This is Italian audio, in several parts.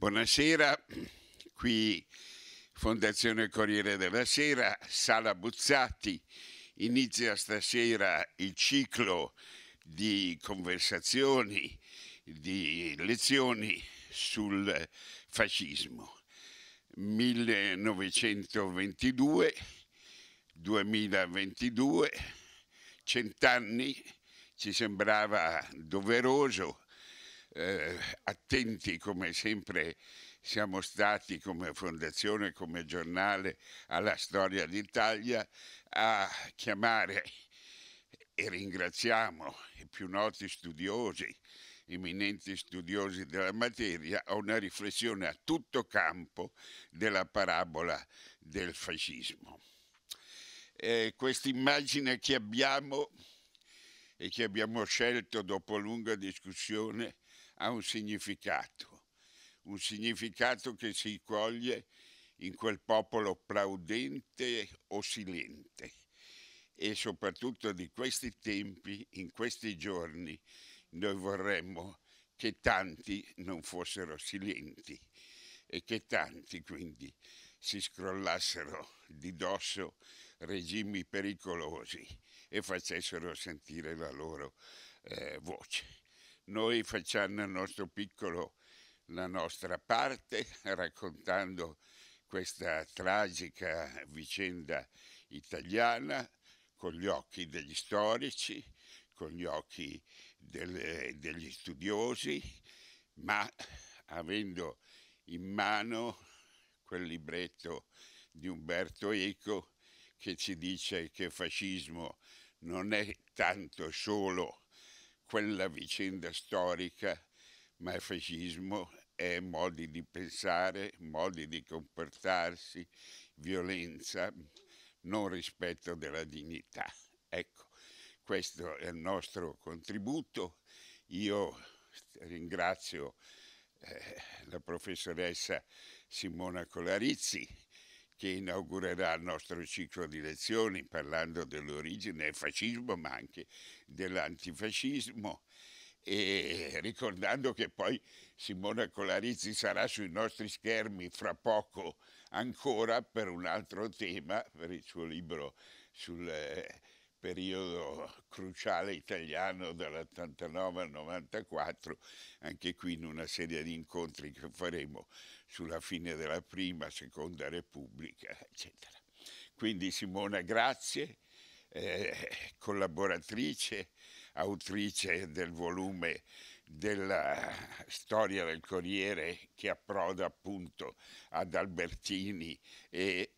Buonasera, qui Fondazione Corriere della Sera, Sala Buzzati. Inizia stasera il ciclo di conversazioni, di lezioni sul fascismo. 1922, 2022, cent'anni, ci sembrava doveroso eh, attenti come sempre siamo stati come fondazione, come giornale alla storia d'Italia, a chiamare e ringraziamo i più noti studiosi, eminenti studiosi della materia, a una riflessione a tutto campo della parabola del fascismo. Questa immagine che abbiamo e che abbiamo scelto dopo lunga discussione ha un significato, un significato che si coglie in quel popolo plaudente o silente e soprattutto di questi tempi, in questi giorni, noi vorremmo che tanti non fossero silenti e che tanti quindi si scrollassero di dosso regimi pericolosi e facessero sentire la loro eh, voce. Noi facciamo il nostro piccolo, la nostra parte, raccontando questa tragica vicenda italiana con gli occhi degli storici, con gli occhi delle, degli studiosi, ma avendo in mano quel libretto di Umberto Eco che ci dice che il fascismo non è tanto solo quella vicenda storica, ma è fascismo, è modi di pensare, modi di comportarsi, violenza, non rispetto della dignità. Ecco, questo è il nostro contributo. Io ringrazio eh, la professoressa Simona Colarizzi che inaugurerà il nostro ciclo di lezioni parlando dell'origine del fascismo ma anche dell'antifascismo e ricordando che poi Simona Colarizzi sarà sui nostri schermi fra poco ancora per un altro tema, per il suo libro sul, eh, periodo cruciale italiano dall'89 al 94, anche qui in una serie di incontri che faremo sulla fine della prima, seconda Repubblica, eccetera. Quindi Simona, grazie, eh, collaboratrice, autrice del volume della storia del Corriere che approda appunto ad Albertini e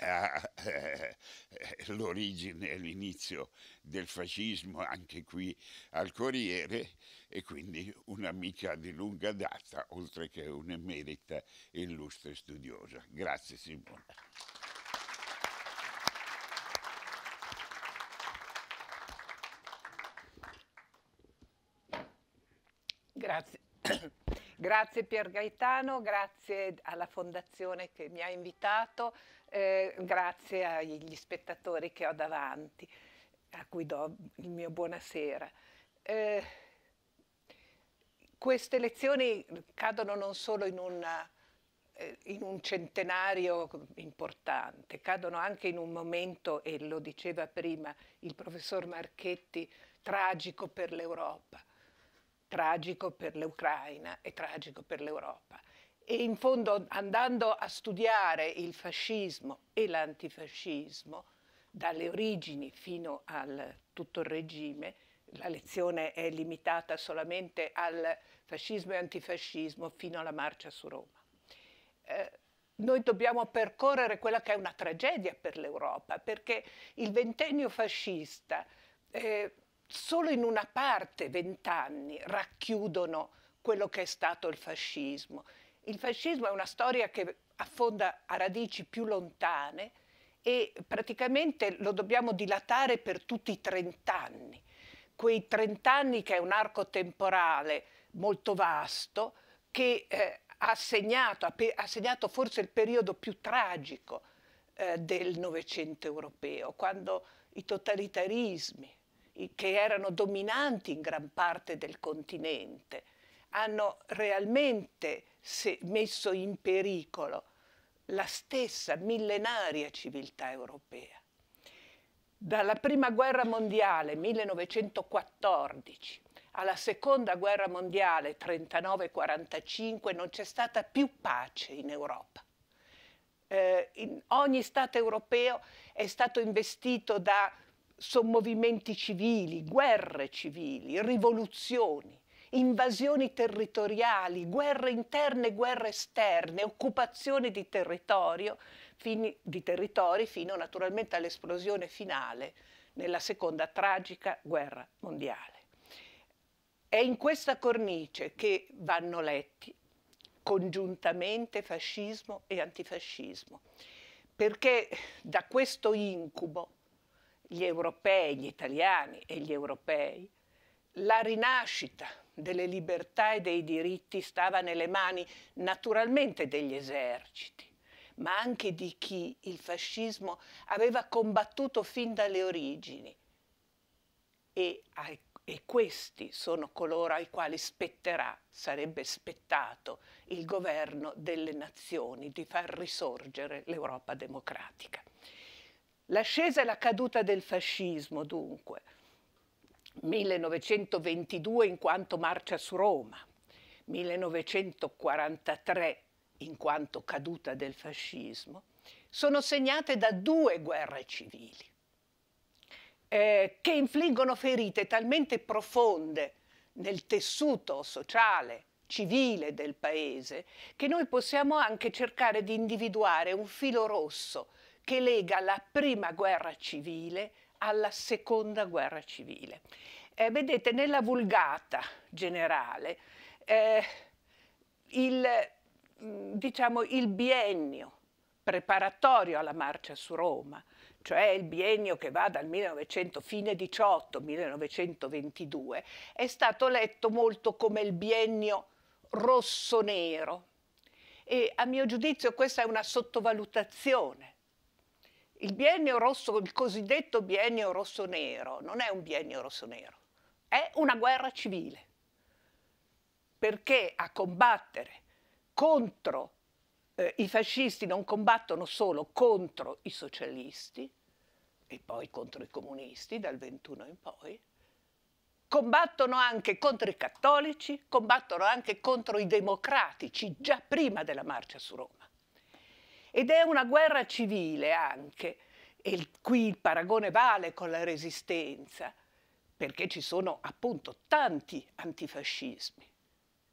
all'origine eh, e all'inizio del fascismo anche qui al Corriere e quindi un'amica di lunga data oltre che un'emerita illustre studiosa. Grazie Simona. Grazie. Grazie Pier Gaetano, grazie alla Fondazione che mi ha invitato, eh, grazie agli spettatori che ho davanti, a cui do il mio buonasera. Eh, queste lezioni cadono non solo in, una, eh, in un centenario importante, cadono anche in un momento, e lo diceva prima il professor Marchetti, tragico per l'Europa tragico per l'Ucraina e tragico per l'Europa. E in fondo andando a studiare il fascismo e l'antifascismo, dalle origini fino al tutto il regime, la lezione è limitata solamente al fascismo e antifascismo fino alla marcia su Roma. Eh, noi dobbiamo percorrere quella che è una tragedia per l'Europa, perché il ventennio fascista eh, solo in una parte vent'anni racchiudono quello che è stato il fascismo. Il fascismo è una storia che affonda a radici più lontane e praticamente lo dobbiamo dilatare per tutti i trent'anni. Quei trent'anni che è un arco temporale molto vasto che eh, ha, segnato, ha, segnato, forse il periodo più tragico eh, del Novecento europeo, quando i totalitarismi, che erano dominanti in gran parte del continente, hanno realmente messo in pericolo la stessa millenaria civiltà europea. Dalla prima guerra mondiale 1914 alla seconda guerra mondiale 39-45 non c'è stata più pace in Europa. Eh, in ogni Stato europeo è stato investito da sono movimenti civili, guerre civili, rivoluzioni, invasioni territoriali, guerre interne, guerre esterne, occupazioni di, territorio, fini, di territori fino naturalmente all'esplosione finale nella seconda tragica guerra mondiale. È in questa cornice che vanno letti congiuntamente fascismo e antifascismo, perché da questo incubo gli europei, gli italiani e gli europei, la rinascita delle libertà e dei diritti stava nelle mani naturalmente degli eserciti, ma anche di chi il fascismo aveva combattuto fin dalle origini. E, ai, e questi sono coloro ai quali spetterà, sarebbe spettato, il governo delle nazioni di far risorgere l'Europa democratica. L'ascesa e la caduta del fascismo, dunque, 1922 in quanto marcia su Roma, 1943 in quanto caduta del fascismo, sono segnate da due guerre civili eh, che infliggono ferite talmente profonde nel tessuto sociale, civile del paese, che noi possiamo anche cercare di individuare un filo rosso che lega la prima guerra civile alla seconda guerra civile. Eh, vedete, nella vulgata generale, eh, il, mm, diciamo, il biennio preparatorio alla marcia su Roma, cioè il biennio che va dal 1900 fine 18 1922, è stato letto molto come il biennio rosso-nero e a mio giudizio questa è una sottovalutazione il biennio rosso, il cosiddetto biennio rosso-nero, non è un biennio rosso-nero, è una guerra civile. Perché a combattere contro eh, i fascisti non combattono solo contro i socialisti e poi contro i comunisti dal 21 in poi, combattono anche contro i cattolici, combattono anche contro i democratici già prima della marcia su Roma ed è una guerra civile anche, e qui il paragone vale con la resistenza, perché ci sono appunto tanti antifascismi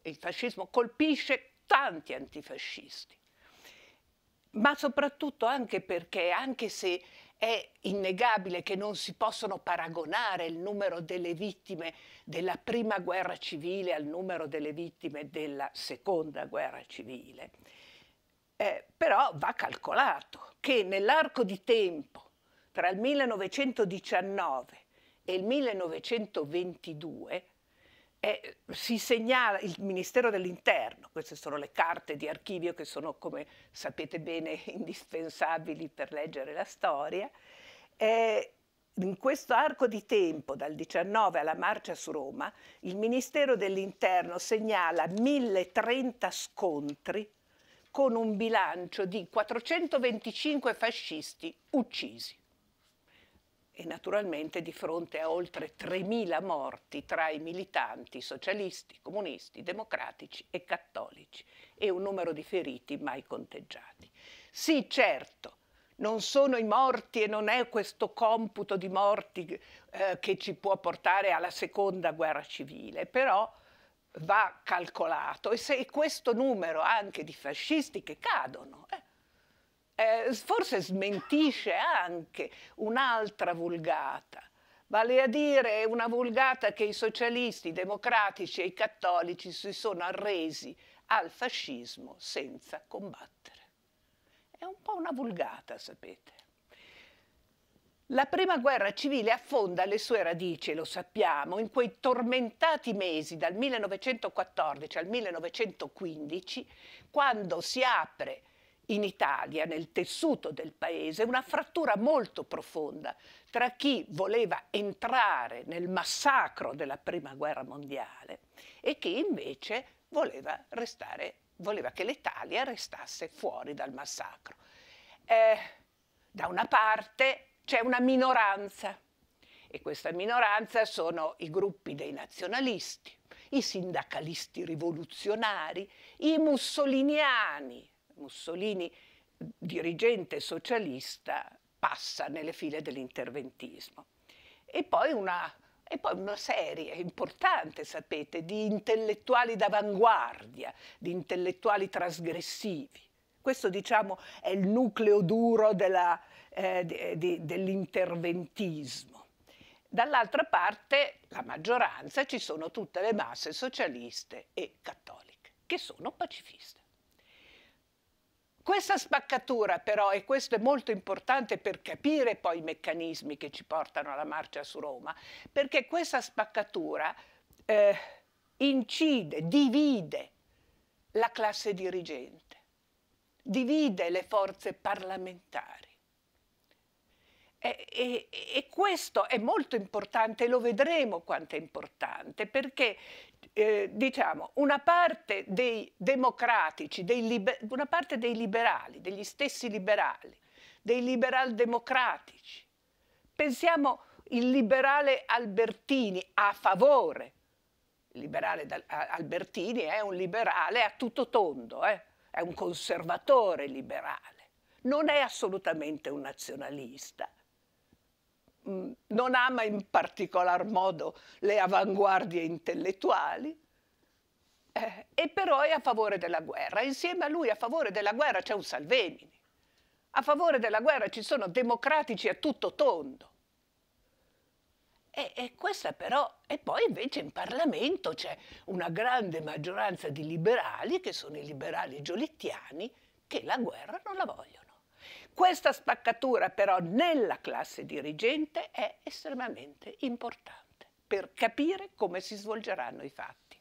il fascismo colpisce tanti antifascisti, ma soprattutto anche perché, anche se è innegabile che non si possono paragonare il numero delle vittime della prima guerra civile al numero delle vittime della seconda guerra civile, eh, però va calcolato che nell'arco di tempo tra il 1919 e il 1922 eh, si segnala il Ministero dell'Interno, queste sono le carte di archivio che sono, come sapete bene, indispensabili per leggere la storia, eh, in questo arco di tempo, dal 19 alla marcia su Roma, il Ministero dell'Interno segnala 1030 scontri con un bilancio di 425 fascisti uccisi. E naturalmente di fronte a oltre 3.000 morti tra i militanti socialisti, comunisti, democratici e cattolici e un numero di feriti mai conteggiati. Sì, certo, non sono i morti e non è questo computo di morti eh, che ci può portare alla seconda guerra civile, però va calcolato e se questo numero anche di fascisti che cadono eh, eh, forse smentisce anche un'altra vulgata, vale a dire una vulgata che i socialisti, i democratici e i cattolici si sono arresi al fascismo senza combattere. È un po' una vulgata, sapete. La prima guerra civile affonda le sue radici, lo sappiamo, in quei tormentati mesi dal 1914 al 1915, quando si apre in Italia, nel tessuto del paese, una frattura molto profonda tra chi voleva entrare nel massacro della Prima Guerra Mondiale e chi invece voleva, restare, voleva che l'Italia restasse fuori dal massacro. Eh, da una parte c'è una minoranza e questa minoranza sono i gruppi dei nazionalisti, i sindacalisti rivoluzionari, i mussoliniani. Mussolini, dirigente socialista, passa nelle file dell'interventismo. E poi una e poi una serie importante, sapete, di intellettuali d'avanguardia, di intellettuali trasgressivi. Questo, diciamo, è il nucleo duro della, eh, eh dell'interventismo. Dall'altra parte, la maggioranza, ci sono tutte le masse socialiste e cattoliche, che sono pacifiste. Questa spaccatura però, e questo è molto importante per capire poi i meccanismi che ci portano alla marcia su Roma, perché questa spaccatura eh, incide, divide la classe dirigente, divide le forze parlamentari e, e, e, questo è molto importante, lo vedremo quanto è importante, perché eh, diciamo, una parte dei democratici, dei una parte dei liberali, degli stessi liberali, dei liberal democratici, pensiamo il liberale Albertini a favore, il liberale Albertini è un liberale a tutto tondo, eh? è un conservatore liberale, non è assolutamente un nazionalista Mm, non ama in particolar modo le avanguardie intellettuali, eh, e però è a favore della guerra. Insieme a lui a favore della guerra c'è un Salvemini. A favore della guerra ci sono democratici a tutto tondo. E, e questa però, e poi invece in Parlamento c'è una grande maggioranza di liberali, che sono i liberali giolittiani, che la guerra non la vogliono. Questa spaccatura però nella classe dirigente è estremamente importante per capire come si svolgeranno i fatti.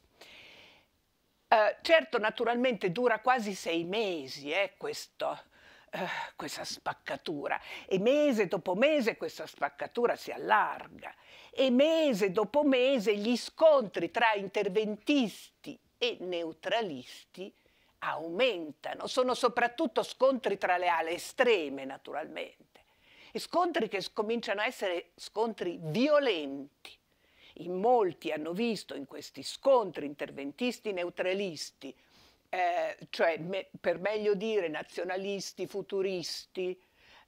Eh, certo, naturalmente dura quasi sei mesi eh, questo, eh, questa spaccatura e mese dopo mese questa spaccatura si allarga e mese dopo mese gli scontri tra interventisti e neutralisti aumentano, sono soprattutto scontri tra le ali estreme naturalmente, e scontri che cominciano a essere scontri violenti. In molti hanno visto in questi scontri interventisti neutralisti, eh, cioè me, per meglio dire nazionalisti, futuristi,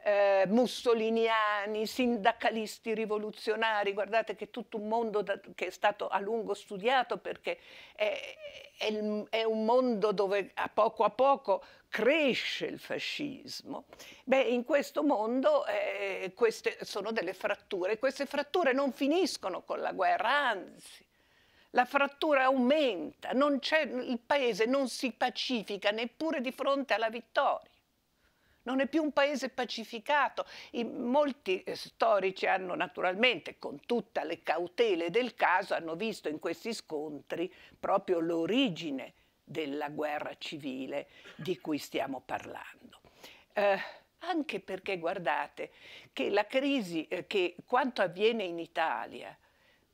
eh, mussoliniani, sindacalisti rivoluzionari, guardate che tutto un mondo da, che è stato a lungo studiato perché è, è, è, un mondo dove a poco a poco cresce il fascismo. Beh, in questo mondo eh, queste sono delle fratture, queste fratture non finiscono con la guerra, anzi la frattura aumenta, il paese non si pacifica neppure di fronte alla vittoria non è più un paese pacificato. I, molti eh, storici hanno naturalmente, con tutte le cautele del caso, hanno visto in questi scontri proprio l'origine della guerra civile di cui stiamo parlando. Eh, anche perché guardate che la crisi, eh, che quanto avviene in Italia,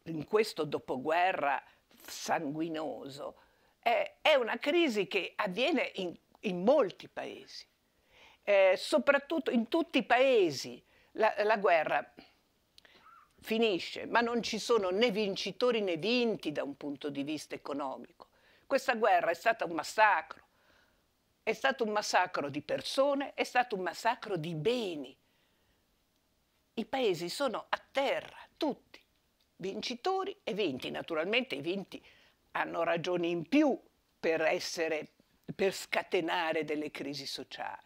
in questo dopoguerra sanguinoso, eh, è una crisi che avviene in, in molti paesi eh, soprattutto in tutti i paesi la, la guerra finisce, ma non ci sono né vincitori né vinti da un punto di vista economico. Questa guerra è stata un massacro, è stato un massacro di persone, è stato un massacro di beni. I paesi sono a terra, tutti, vincitori e vinti. Naturalmente i vinti hanno ragioni in più per, essere, per scatenare delle crisi sociali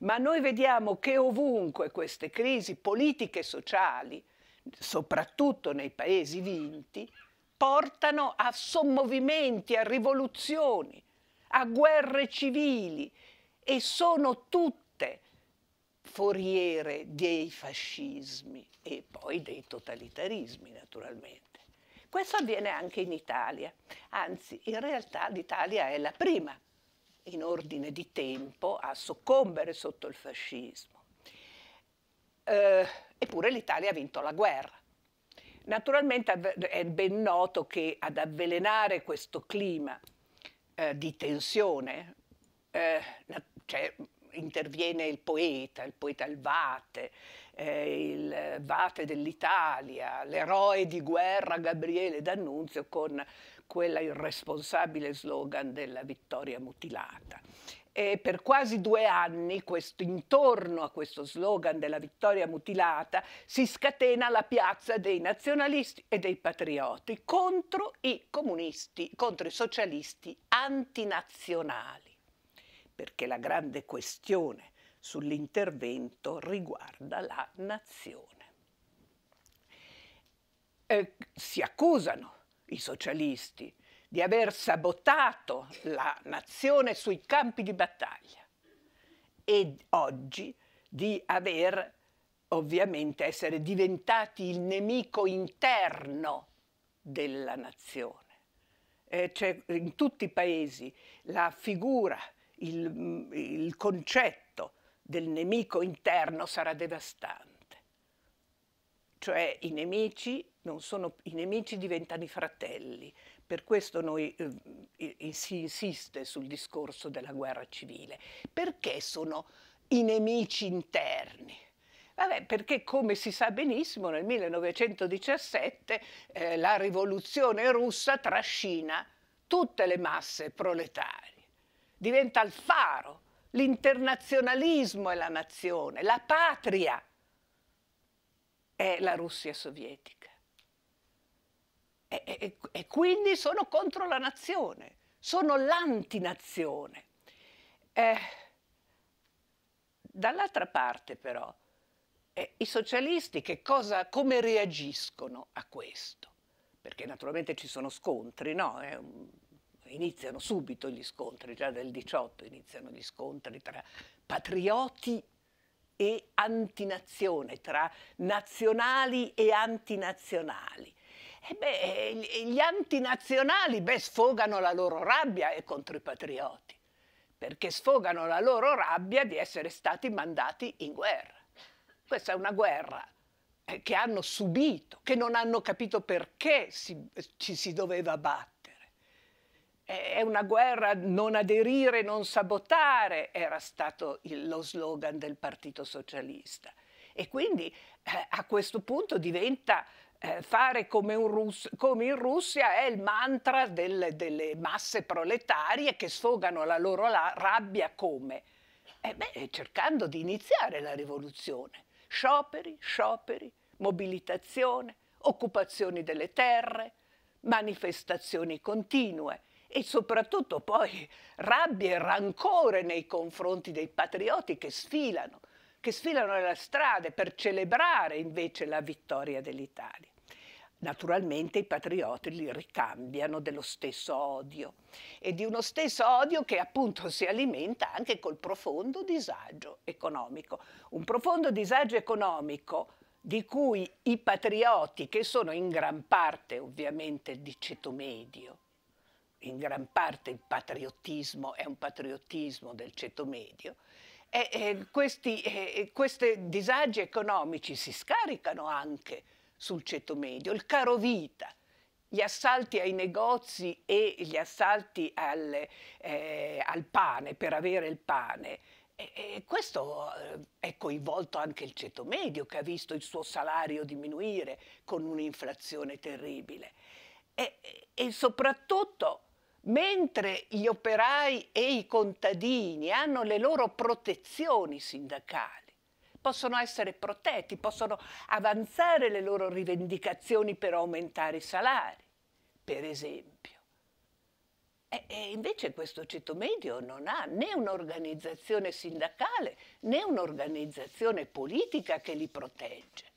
ma noi vediamo che ovunque queste crisi politiche e sociali, soprattutto nei paesi vinti, portano a sommovimenti, a rivoluzioni, a guerre civili e sono tutte foriere dei fascismi e poi dei totalitarismi naturalmente. Questo avviene anche in Italia, anzi in realtà l'Italia è la prima in ordine di tempo a soccombere sotto il fascismo. Eh, eppure l'Italia ha vinto la guerra. Naturalmente è ben noto che ad avvelenare questo clima eh, di tensione eh, cioè, interviene il poeta, il poeta Alvate, eh, il Vate dell'Italia, l'eroe di guerra Gabriele D'Annunzio con quella irresponsabile slogan della vittoria mutilata. E per quasi due anni questo, intorno a questo slogan della vittoria mutilata si scatena la piazza dei nazionalisti e dei patrioti contro i comunisti, contro i socialisti antinazionali, perché la grande questione sull'intervento riguarda la nazione. Eh, si accusano i socialisti, di aver sabotato la nazione sui campi di battaglia e oggi di aver ovviamente essere diventati il nemico interno della nazione. Eh, cioè, in tutti i paesi la figura, il, il concetto del nemico interno sarà devastante. Cioè i nemici non sono i nemici diventano i fratelli. Per questo noi, eh, si insiste sul discorso della guerra civile. Perché sono i nemici interni? Vabbè, perché come si sa benissimo nel 1917 eh, la rivoluzione russa trascina tutte le masse proletarie. Diventa il faro, l'internazionalismo è la nazione, la patria è la Russia sovietica e, e, e quindi sono contro la nazione, sono l'antinazione. Eh, dall'altra parte però, eh, i socialisti cosa, come reagiscono a questo? Perché naturalmente ci sono scontri, no? Eh, iniziano subito gli scontri, già del 18 iniziano gli scontri tra patrioti e antinazione, tra nazionali e antinazionali. E eh beh, eh, gli antinazionali beh, sfogano la loro rabbia contro i patrioti, perché sfogano la loro rabbia di essere stati mandati in guerra. Questa è una guerra eh, che hanno subito, che non hanno capito perché si, ci si doveva battere. È una guerra non aderire, non sabotare, era stato il, lo slogan del Partito Socialista. E quindi eh, a questo punto diventa eh, fare come, Russ come in Russia è il mantra del, delle masse proletarie che sfogano la loro la rabbia come? Eh beh, eh, cercando di iniziare la rivoluzione. Scioperi, scioperi, mobilitazione, occupazioni delle terre, manifestazioni continue e soprattutto poi rabbia e rancore nei confronti dei patrioti che sfilano, che sfilano le strada per celebrare invece la vittoria dell'Italia. Naturalmente i patrioti li ricambiano dello stesso odio e di uno stesso odio che appunto si alimenta anche col profondo disagio economico. Un profondo disagio economico di cui i patrioti, che sono in gran parte ovviamente di ceto medio, in gran parte il patriottismo è un patriottismo del ceto medio, e, e questi eh, disagi economici si scaricano anche sul ceto medio, il caro vita, gli assalti ai negozi e gli assalti al, eh, al pane per avere il pane. E, e questo eh, è coinvolto anche il ceto medio che ha visto il suo salario diminuire con un'inflazione terribile. E, e soprattutto, mentre gli operai e i contadini hanno le loro protezioni sindacali, possono essere protetti, possono avanzare le loro rivendicazioni per aumentare i salari, per esempio. E, e invece questo ceto medio non ha né un'organizzazione sindacale né un'organizzazione politica che li protegge.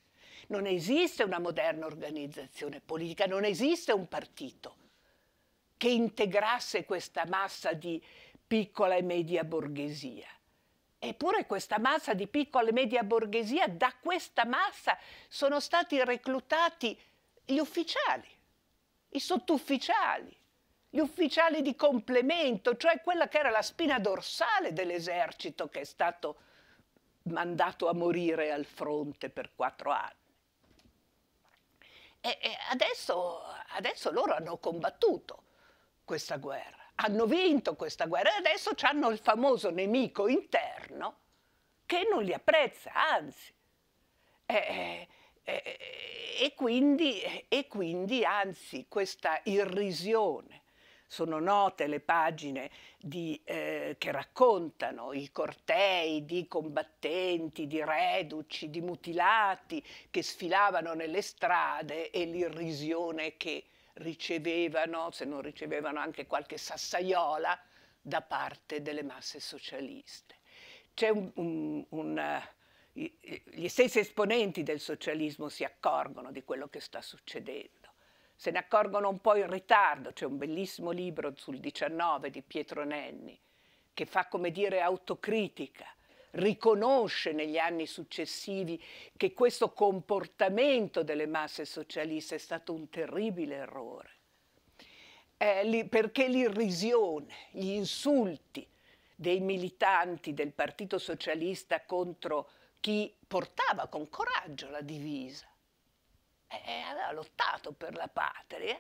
Non esiste una moderna organizzazione politica, non esiste un partito che integrasse questa massa di piccola e media borghesia. Eppure questa massa di piccola e media borghesia, da questa massa sono stati reclutati gli ufficiali, i sottufficiali, gli ufficiali di complemento, cioè quella che era la spina dorsale dell'esercito che è stato mandato a morire al fronte per quattro anni. E, e adesso, adesso loro hanno combattuto questa guerra hanno vinto questa guerra e adesso hanno il famoso nemico interno che non li apprezza, anzi. Eh, eh, eh, e, quindi, e quindi, anzi, questa irrisione. Sono note le pagine di, eh, che raccontano i cortei di combattenti, di reduci, di mutilati che sfilavano nelle strade e l'irrisione che ricevevano, se non ricevevano anche qualche sassaiola, da parte delle masse socialiste. Un, un, un, eh, gli stessi esponenti del socialismo si accorgono di quello che sta succedendo. Se ne accorgono un po' in ritardo, c'è un bellissimo libro sul 19 di Pietro Nenni che fa come dire autocritica riconosce negli anni successivi che questo comportamento delle masse socialiste è stato un terribile errore, eh, li, perché l'irrisione, gli insulti dei militanti del Partito Socialista contro chi portava con coraggio la divisa, eh, eh aveva lottato per la patria,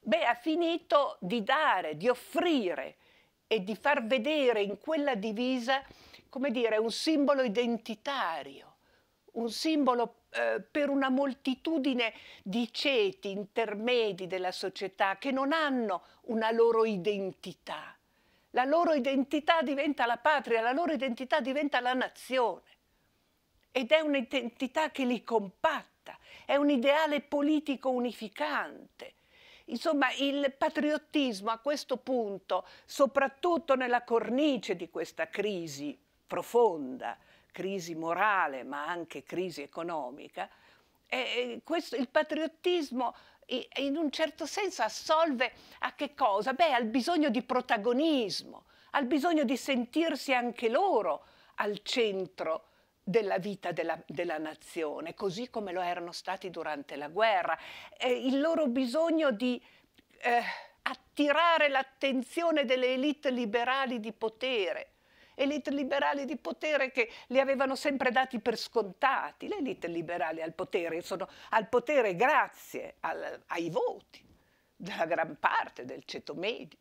beh, ha finito di dare, di offrire e di far vedere in quella divisa come dire, un simbolo identitario, un simbolo eh, per una moltitudine di ceti intermedi della società che non hanno una loro identità. La loro identità diventa la patria, la loro identità diventa la nazione. Ed è un'identità che li compatta, è un ideale politico unificante. Insomma, il patriottismo a questo punto, soprattutto nella cornice di questa crisi profonda crisi morale, ma anche crisi economica, questo, il patriottismo in un certo senso assolve a che cosa? Beh, al bisogno di protagonismo, al bisogno di sentirsi anche loro al centro della vita della, della nazione, così come lo erano stati durante la guerra, eh, il loro bisogno di eh, attirare l'attenzione delle elite liberali di potere, elite liberali di potere che li avevano sempre dati per scontati. Le elite liberali al potere sono al potere grazie al, ai voti della gran parte del ceto medio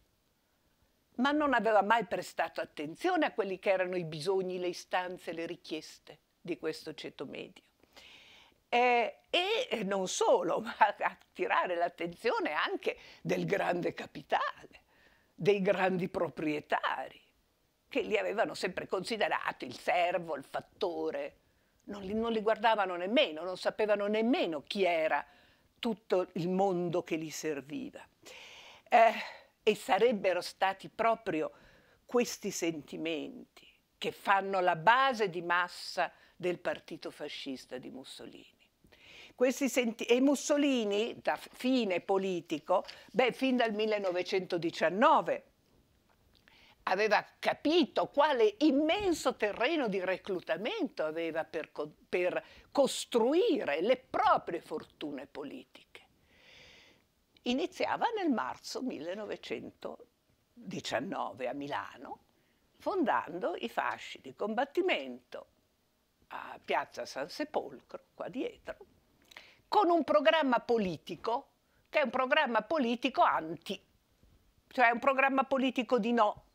ma non aveva mai prestato attenzione a quelli che erano i bisogni, le istanze, le richieste di questo ceto medio. Eh, e non solo, ma attirare l'attenzione anche del grande capitale, dei grandi proprietari, che li avevano sempre considerati il servo, il fattore. Non li, non li guardavano nemmeno, non sapevano nemmeno chi era tutto il mondo che li serviva. Eh, e sarebbero stati proprio questi sentimenti che fanno la base di massa del partito fascista di Mussolini. e Mussolini, da fine politico, beh, fin dal 1919 aveva capito quale immenso terreno di reclutamento aveva per, co per costruire le proprie fortune politiche. Iniziava nel marzo 1919 a Milano, fondando i fasci di combattimento a Piazza San Sepolcro, qua dietro, con un programma politico che è un programma politico anti, cioè un programma politico di no,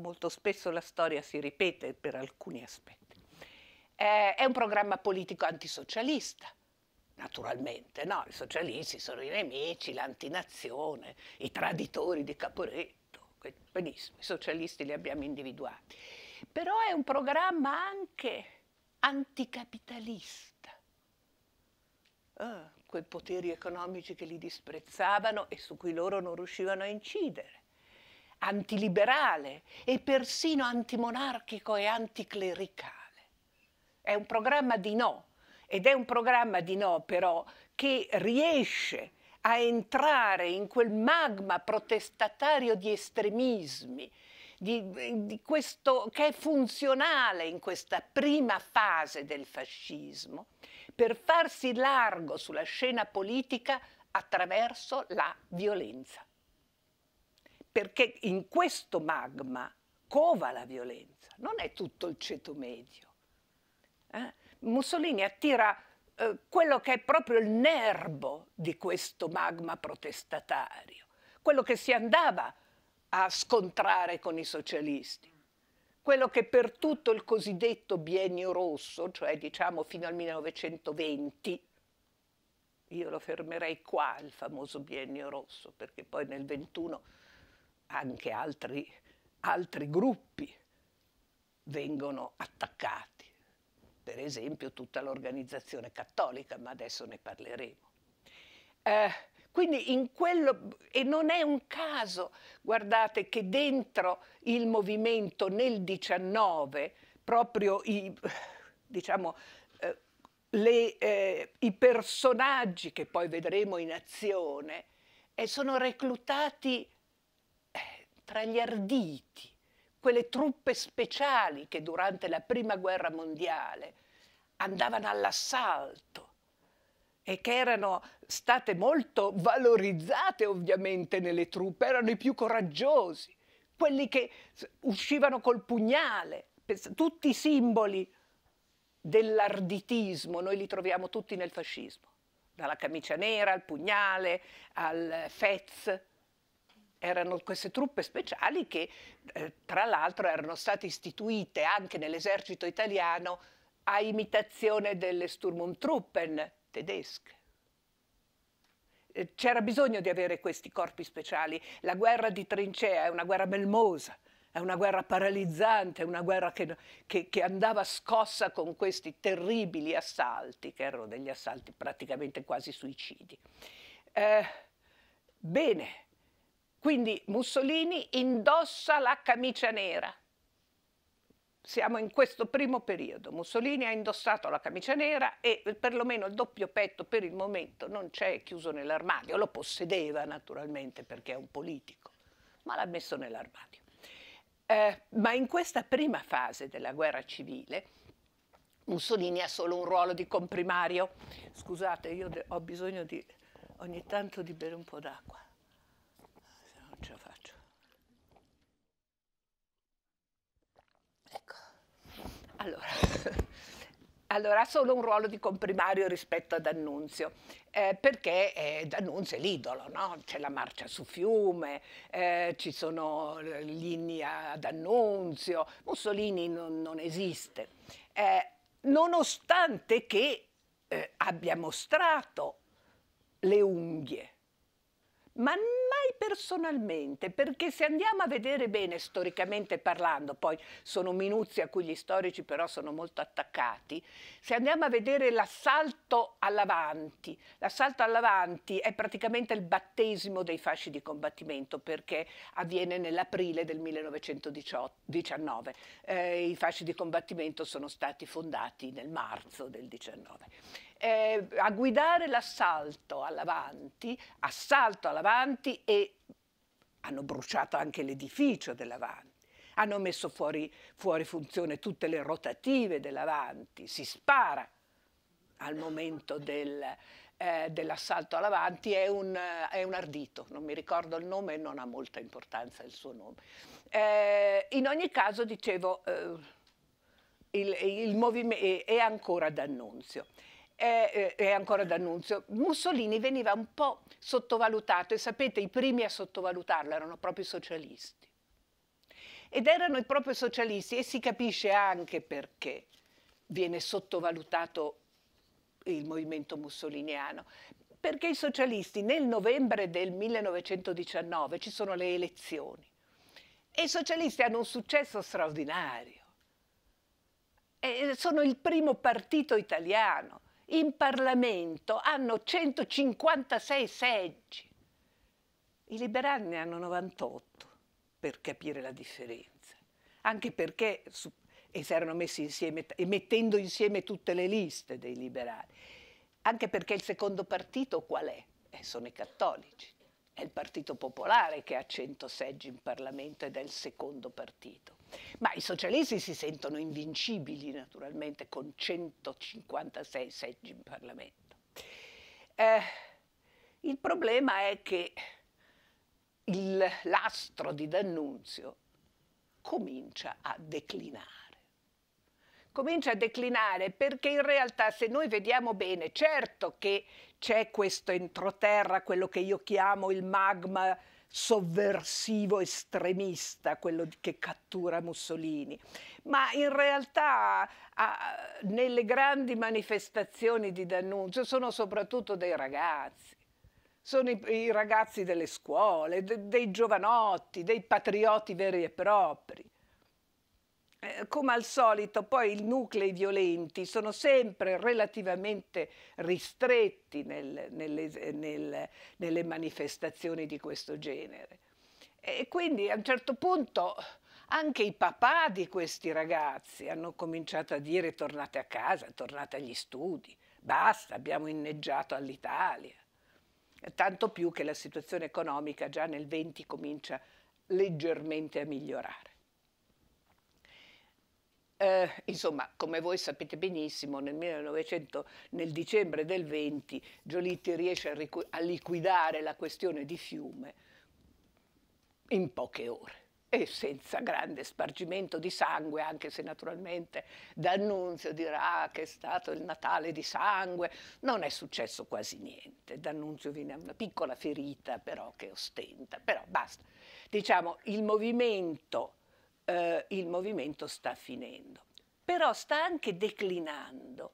molto spesso la storia si ripete per alcuni aspetti. Eh, è un programma politico antisocialista, naturalmente, no? I socialisti sono i nemici, l'antinazione, i traditori di Caporetto. Benissimo, i socialisti li abbiamo individuati. Però è un programma anche anticapitalista. Ah, quei poteri economici che li disprezzavano e su cui loro non riuscivano a incidere antiliberale e persino antimonarchico e anticlericale. È un programma di no, ed è un programma di no però che riesce a entrare in quel magma protestatario di estremismi, di, di questo, che è funzionale in questa prima fase del fascismo, per farsi largo sulla scena politica attraverso la violenza perché in questo magma cova la violenza, non è tutto il ceto medio. Eh? Mussolini attira eh, quello che è proprio il nervo di questo magma protestatario, quello che si andava a scontrare con i socialisti, quello che per tutto il cosiddetto biennio rosso, cioè diciamo fino al 1920, io lo fermerei qua il famoso biennio rosso, perché poi nel 21 anche altri, altri gruppi vengono attaccati, per esempio tutta l'organizzazione cattolica, ma adesso ne parleremo. Eh, quindi in quello, e non è un caso, guardate, che dentro il movimento nel 19, proprio i, diciamo, eh, le, eh, i personaggi che poi vedremo in azione eh, sono reclutati tra gli arditi, quelle truppe speciali che durante la Prima Guerra Mondiale andavano all'assalto e che erano state molto valorizzate ovviamente nelle truppe, erano i più coraggiosi, quelli che uscivano col pugnale, tutti i simboli dell'arditismo, noi li troviamo tutti nel fascismo, dalla camicia nera al pugnale al Fez, erano queste truppe speciali che eh, tra l'altro erano state istituite anche nell'esercito italiano a imitazione delle Sturmtruppen tedesche. Eh, c'era bisogno di avere questi corpi speciali. La guerra di trincea è una guerra melmosa, è una guerra paralizzante, è una guerra che, che, che andava scossa con questi terribili assalti, che erano degli assalti praticamente quasi suicidi. Eh, bene, quindi Mussolini indossa la camicia nera. Siamo in questo primo periodo. Mussolini ha indossato la camicia nera e perlomeno il doppio petto per il momento non c'è chiuso nell'armadio. Lo possedeva naturalmente perché è un politico, ma l'ha messo nell'armadio. Eh, ma in questa prima fase della guerra civile Mussolini ha solo un ruolo di comprimario. Scusate, io ho bisogno di, ogni tanto di bere un po' d'acqua. Allora, allora ha solo un ruolo di comprimario rispetto ad Annunzio, eh, perché eh, D'Annunzio è l'idolo, no? c'è la marcia su fiume, eh, ci sono linee ad Annunzio, Mussolini non, non esiste. Eh, nonostante che eh, abbia mostrato le unghie, ma mai personalmente, perché se andiamo a vedere bene storicamente parlando, poi sono minuzie a cui gli storici però sono molto attaccati, se andiamo a vedere l'assalto all'avanti, l'assalto all'avanti è praticamente il battesimo dei fasci di combattimento perché avviene nell'aprile del 1919, eh, i fasci di combattimento sono stati fondati nel marzo del 19 eh, a guidare l'assalto all'avanti, assalto all'avanti e hanno bruciato anche l'edificio dell'avanti. Hanno messo fuori, fuori funzione tutte le rotative dell'avanti, si spara al momento del, eh, dell'assalto all'avanti è un, è un, ardito, non mi ricordo il nome, non ha molta importanza il suo nome. Eh, in ogni caso, dicevo, eh, il, il movimento è ancora d'annunzio è, è ancora D'Annunzio, Mussolini veniva un po' sottovalutato e sapete i primi a sottovalutarlo erano proprio i socialisti. Ed erano i propri socialisti e si capisce anche perché viene sottovalutato il movimento mussoliniano, perché i socialisti nel novembre del 1919 ci sono le elezioni e i socialisti hanno un successo straordinario. E sono il primo partito italiano in Parlamento hanno 156 seggi. I liberali ne hanno 98, per capire la differenza. Anche perché su, e si erano messi insieme, e mettendo insieme tutte le liste dei liberali. Anche perché il secondo partito qual è? Eh, sono i cattolici. È il Partito Popolare che ha 100 seggi in Parlamento ed è il secondo partito. Ma i socialisti si sentono invincibili naturalmente con 156 seggi in Parlamento. Eh, il problema è che il lastro di D'Annunzio comincia a declinare comincia a declinare perché in realtà se noi vediamo bene, certo che c'è questo entroterra, quello che io chiamo il magma sovversivo estremista, quello che cattura Mussolini, ma in realtà a, nelle grandi manifestazioni di D'Annunzio sono soprattutto dei ragazzi sono i, i, ragazzi delle scuole, de, dei giovanotti, dei patrioti veri e propri. Eh, come al solito poi i nuclei violenti sono sempre relativamente ristretti nel, nelle, nel, nelle manifestazioni di questo genere. E quindi a un certo punto anche i papà di questi ragazzi hanno cominciato a dire tornate a casa, tornate agli studi, basta, abbiamo inneggiato all'Italia. Tanto più che la situazione economica già nel 20 comincia leggermente a migliorare eh, insomma, come voi sapete benissimo, nel, 1900, nel dicembre del 20 Giolitti riesce a, a liquidare la questione di Fiume in poche ore e senza grande spargimento di sangue, anche se naturalmente D'Annunzio dirà che è stato il Natale di sangue, non è successo quasi niente. D'Annunzio viene a una piccola ferita però che ostenta, però basta. Diciamo, il movimento eh, il movimento sta finendo. Però sta anche declinando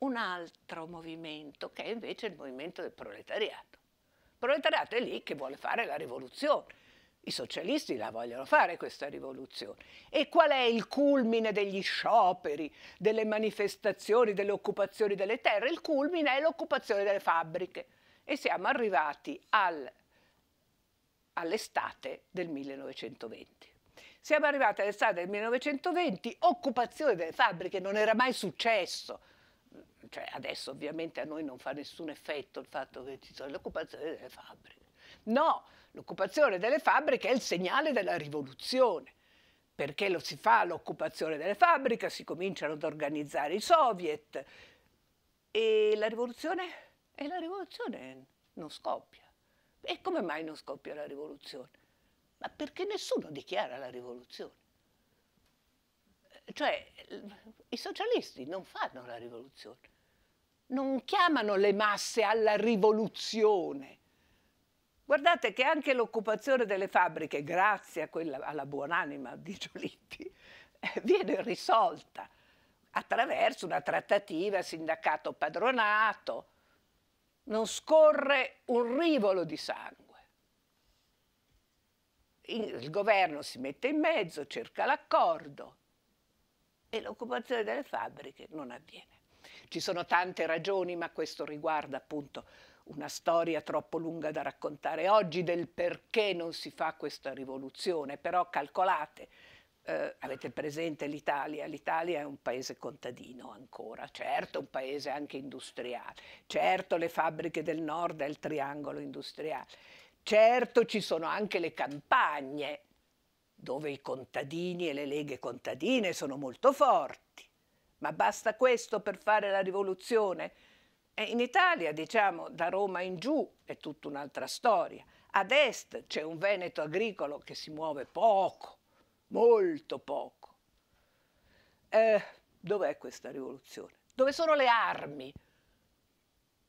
un altro movimento che è invece il movimento del proletariato. Il proletariato è lì che vuole fare la rivoluzione. I socialisti la vogliono fare questa rivoluzione. E qual è il culmine degli scioperi, delle manifestazioni, delle occupazioni delle terre? Il culmine è l'occupazione delle fabbriche. E siamo arrivati al, all'estate del 1920. Siamo arrivati all'estate del 1920, occupazione delle fabbriche non era mai successo. Cioè, adesso ovviamente a noi non fa nessun effetto il fatto che ci sia l'occupazione delle fabbriche. No, l'occupazione delle fabbriche è il segnale della rivoluzione. Perché lo si fa l'occupazione delle fabbriche, si cominciano ad organizzare i soviet e la rivoluzione? E la rivoluzione non scoppia. E come mai non scoppia la rivoluzione? ma perché nessuno dichiara la rivoluzione. Cioè, i socialisti non fanno la rivoluzione, non chiamano le masse alla rivoluzione. Guardate che anche l'occupazione delle fabbriche, grazie quella, alla buonanima di Giolitti, viene risolta attraverso una trattativa sindacato-padronato. Non scorre un rivolo di sangue il governo si mette in mezzo, cerca l'accordo e l'occupazione delle fabbriche non avviene. Ci sono tante ragioni, ma questo riguarda appunto una storia troppo lunga da raccontare oggi del perché non si fa questa rivoluzione, però calcolate, eh, avete presente l'Italia, l'Italia è un paese contadino ancora, certo un paese anche industriale, certo le fabbriche del nord è il triangolo industriale, Certo ci sono anche le campagne, dove i contadini e le leghe contadine sono molto forti. Ma basta questo per fare la rivoluzione? E eh, in Italia, diciamo, da Roma in giù è tutta un'altra storia. Ad est c'è un Veneto agricolo che si muove poco, molto poco. Eh, dov'è questa rivoluzione? Dove sono le armi?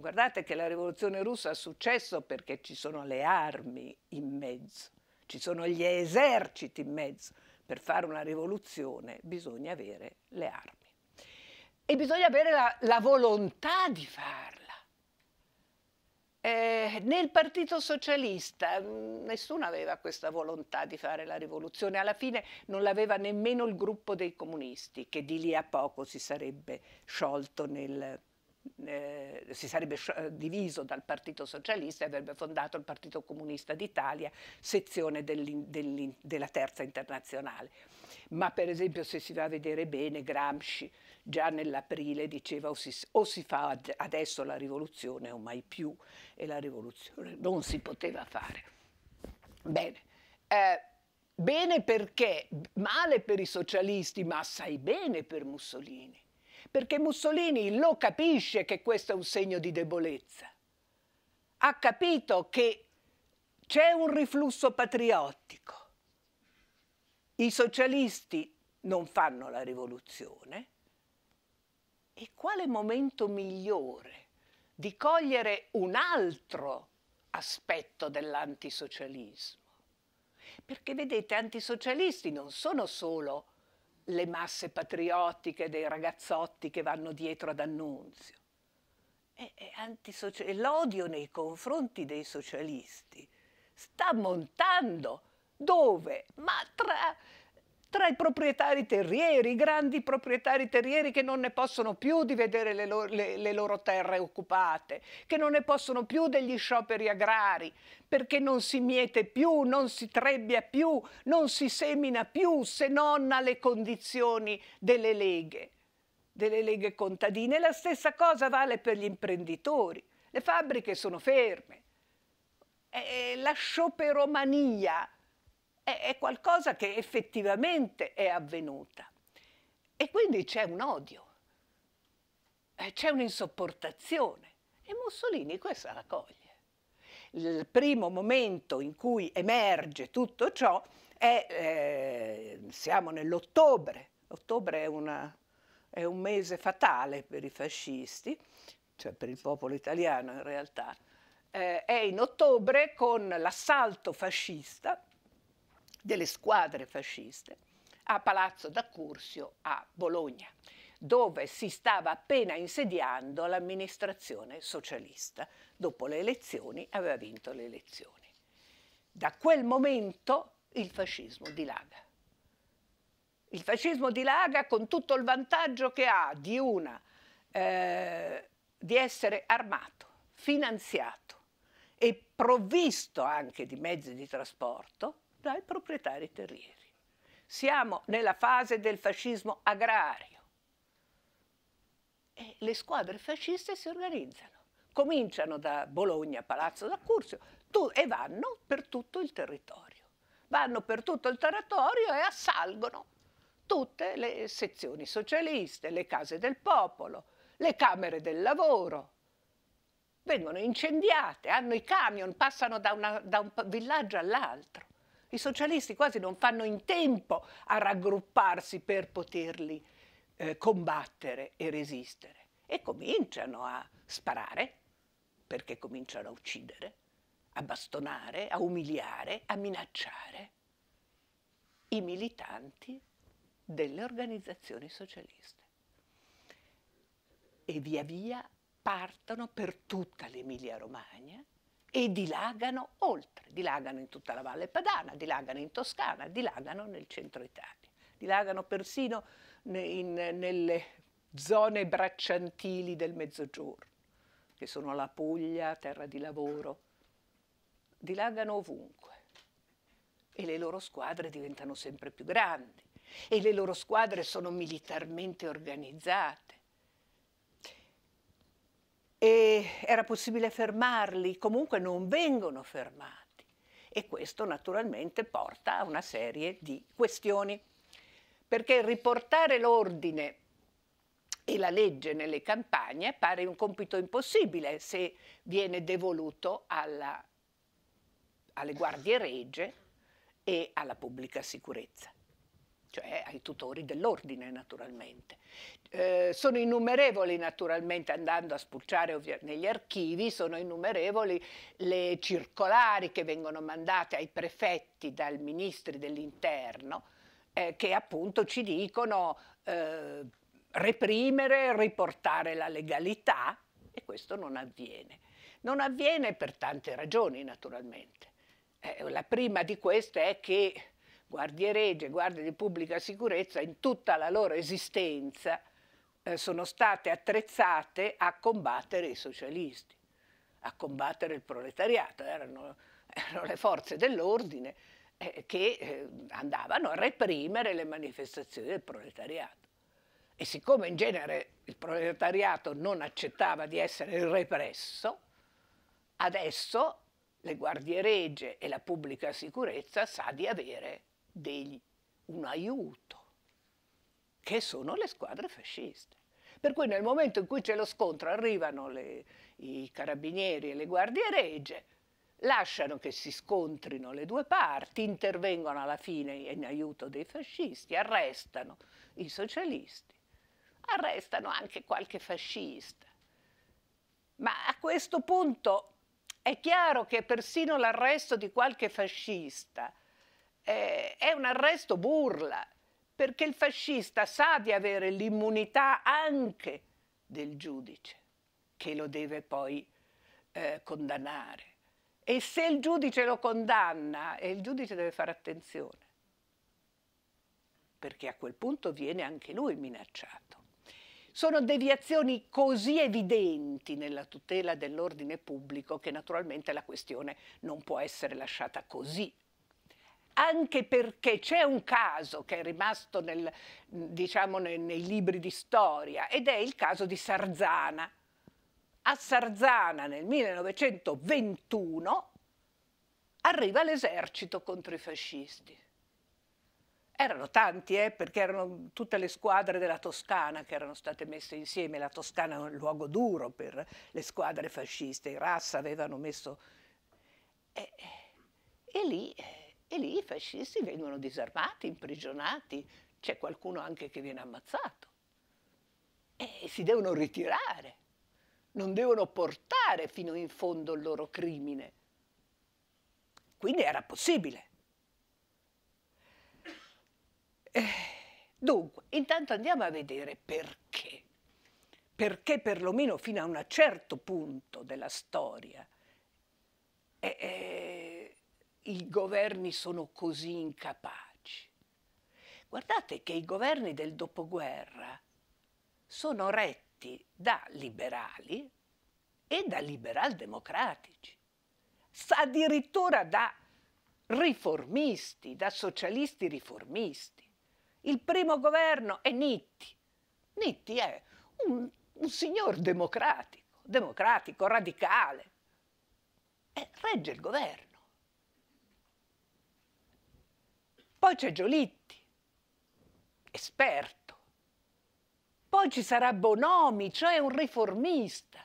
Guardate che la rivoluzione russa ha successo perché ci sono le armi in mezzo, ci sono gli eserciti in mezzo. Per fare una rivoluzione bisogna avere le armi e bisogna avere la, la volontà di farla. Eh, nel Partito Socialista mm, nessuno aveva questa volontà di fare la rivoluzione, alla fine non l'aveva nemmeno il gruppo dei comunisti, che di lì a poco si sarebbe sciolto nel eh, si sarebbe eh, diviso dal Partito Socialista e avrebbe fondato il Partito Comunista d'Italia, sezione della Terza Internazionale. Ma per esempio se si va a vedere bene, Gramsci già nell'aprile diceva o si, o si fa ad adesso la rivoluzione o mai più e la rivoluzione non si poteva fare. Bene. Eh, bene perché male per i socialisti, ma assai bene per Mussolini perché Mussolini lo capisce che questo è un segno di debolezza. Ha capito che c'è un riflusso patriottico. I socialisti non fanno la rivoluzione. E quale momento migliore di cogliere un altro aspetto dell'antisocialismo? Perché vedete, antisocialisti non sono solo le masse patriottiche dei ragazzotti che vanno dietro ad Annunzio. E, e l'odio nei confronti dei socialisti sta montando dove? Ma tra tra i proprietari terrieri, i grandi proprietari terrieri che non ne possono più di vedere le loro, le, le loro terre occupate, che non ne possono più degli scioperi agrari, perché non si miete più, non si trebbia più, non si semina più se non alle condizioni delle leghe, delle leghe contadine. la stessa cosa vale per gli imprenditori. Le fabbriche sono ferme. E eh, eh, la scioperomania è, qualcosa che effettivamente è avvenuta. E quindi c'è un odio, eh, c'è un'insopportazione. E Mussolini questa la coglie. Il primo momento in cui emerge tutto ciò è, eh, siamo nell'ottobre, ottobre è, una, è un mese fatale per i fascisti, cioè per il popolo italiano in realtà, eh, è in ottobre con l'assalto fascista delle squadre fasciste a Palazzo d'Accursio a Bologna, dove si stava appena insediando l'amministrazione socialista. Dopo le elezioni aveva vinto le elezioni. Da quel momento il fascismo dilaga. Il fascismo dilaga con tutto il vantaggio che ha di, una, eh, di essere armato, finanziato e provvisto anche di mezzi di trasporto dai proprietari terrieri. Siamo nella fase del fascismo agrario e le squadre fasciste si organizzano. Cominciano da Bologna, Palazzo d'Accursio e vanno per tutto il territorio. Vanno per tutto il territorio e assalgono tutte le sezioni socialiste, le case del popolo, le camere del lavoro, vengono incendiate, hanno i camion, passano da, una, da un villaggio all'altro. I socialisti quasi non fanno in tempo a raggrupparsi per poterli eh, combattere e resistere e cominciano a sparare, perché cominciano a uccidere, a bastonare, a umiliare, a minacciare i militanti delle organizzazioni socialiste. E via via partono per tutta l'Emilia Romagna e dilagano oltre, dilagano in tutta la Valle Padana, dilagano in Toscana, dilagano nel centro Italia, dilagano persino in, nelle zone bracciantili del Mezzogiorno, che sono la Puglia, terra di lavoro, dilagano ovunque e le loro squadre diventano sempre più grandi e le loro squadre sono militarmente organizzate era possibile fermarli, comunque non vengono fermati. E questo naturalmente porta a una serie di questioni, perché riportare l'ordine e la legge nelle campagne pare un compito impossibile se viene devoluto alla, alle guardie regie e alla pubblica sicurezza cioè eh, ai tutori dell'ordine naturalmente. Eh, sono innumerevoli naturalmente, andando a spulciare negli archivi, sono innumerevoli le circolari che vengono mandate ai prefetti dal ministro dell'interno, eh, che appunto ci dicono eh, reprimere, riportare la legalità e questo non avviene. Non avviene per tante ragioni naturalmente. Eh, la prima di queste è che guardie regie, guardie di pubblica sicurezza in tutta la loro esistenza eh, sono state attrezzate a combattere i socialisti, a combattere il proletariato, erano, erano le forze dell'ordine eh, che eh, andavano a reprimere le manifestazioni del proletariato. E siccome in genere il proletariato non accettava di essere represso, adesso le guardie regie e la pubblica sicurezza sa di avere degli un aiuto, che sono le squadre fasciste. Per cui nel momento in cui c'è lo scontro arrivano le, i carabinieri e le guardie regie, lasciano che si scontrino le due parti, intervengono alla fine in aiuto dei fascisti, arrestano i socialisti, arrestano anche qualche fascista. Ma a questo punto è chiaro che persino l'arresto di qualche fascista eh, è un arresto burla, perché il fascista sa di avere l'immunità anche del giudice, che lo deve poi eh, condannare. E se il giudice lo condanna, eh, il giudice deve fare attenzione, perché a quel punto viene anche lui minacciato. Sono deviazioni così evidenti nella tutela dell'ordine pubblico che naturalmente la questione non può essere lasciata così anche perché c'è un caso che è rimasto nel, diciamo, nei, nei libri di storia ed è il caso di Sarzana. A Sarzana nel 1921 arriva l'esercito contro i fascisti. Erano tanti, eh, perché erano tutte le squadre della Toscana che erano state messe insieme. La Toscana è un luogo duro per le squadre fasciste. I Rassa avevano messo... Eh, eh e lì eh, e lì i fascisti vengono disarmati, imprigionati, c'è qualcuno anche che viene ammazzato. E si devono ritirare, non devono portare fino in fondo il loro crimine. Quindi era possibile. Dunque, intanto andiamo a vedere perché. Perché perlomeno fino a un certo punto della storia. Eh, eh, i governi sono così incapaci. Guardate che i governi del dopoguerra sono retti da liberali e da liberal democratici, addirittura da riformisti, da socialisti riformisti. Il primo governo è Nitti. Nitti è un, un signor democratico, democratico, radicale, e eh, regge il governo. Poi c'è Giolitti, esperto. Poi ci sarà Bonomi, cioè un riformista.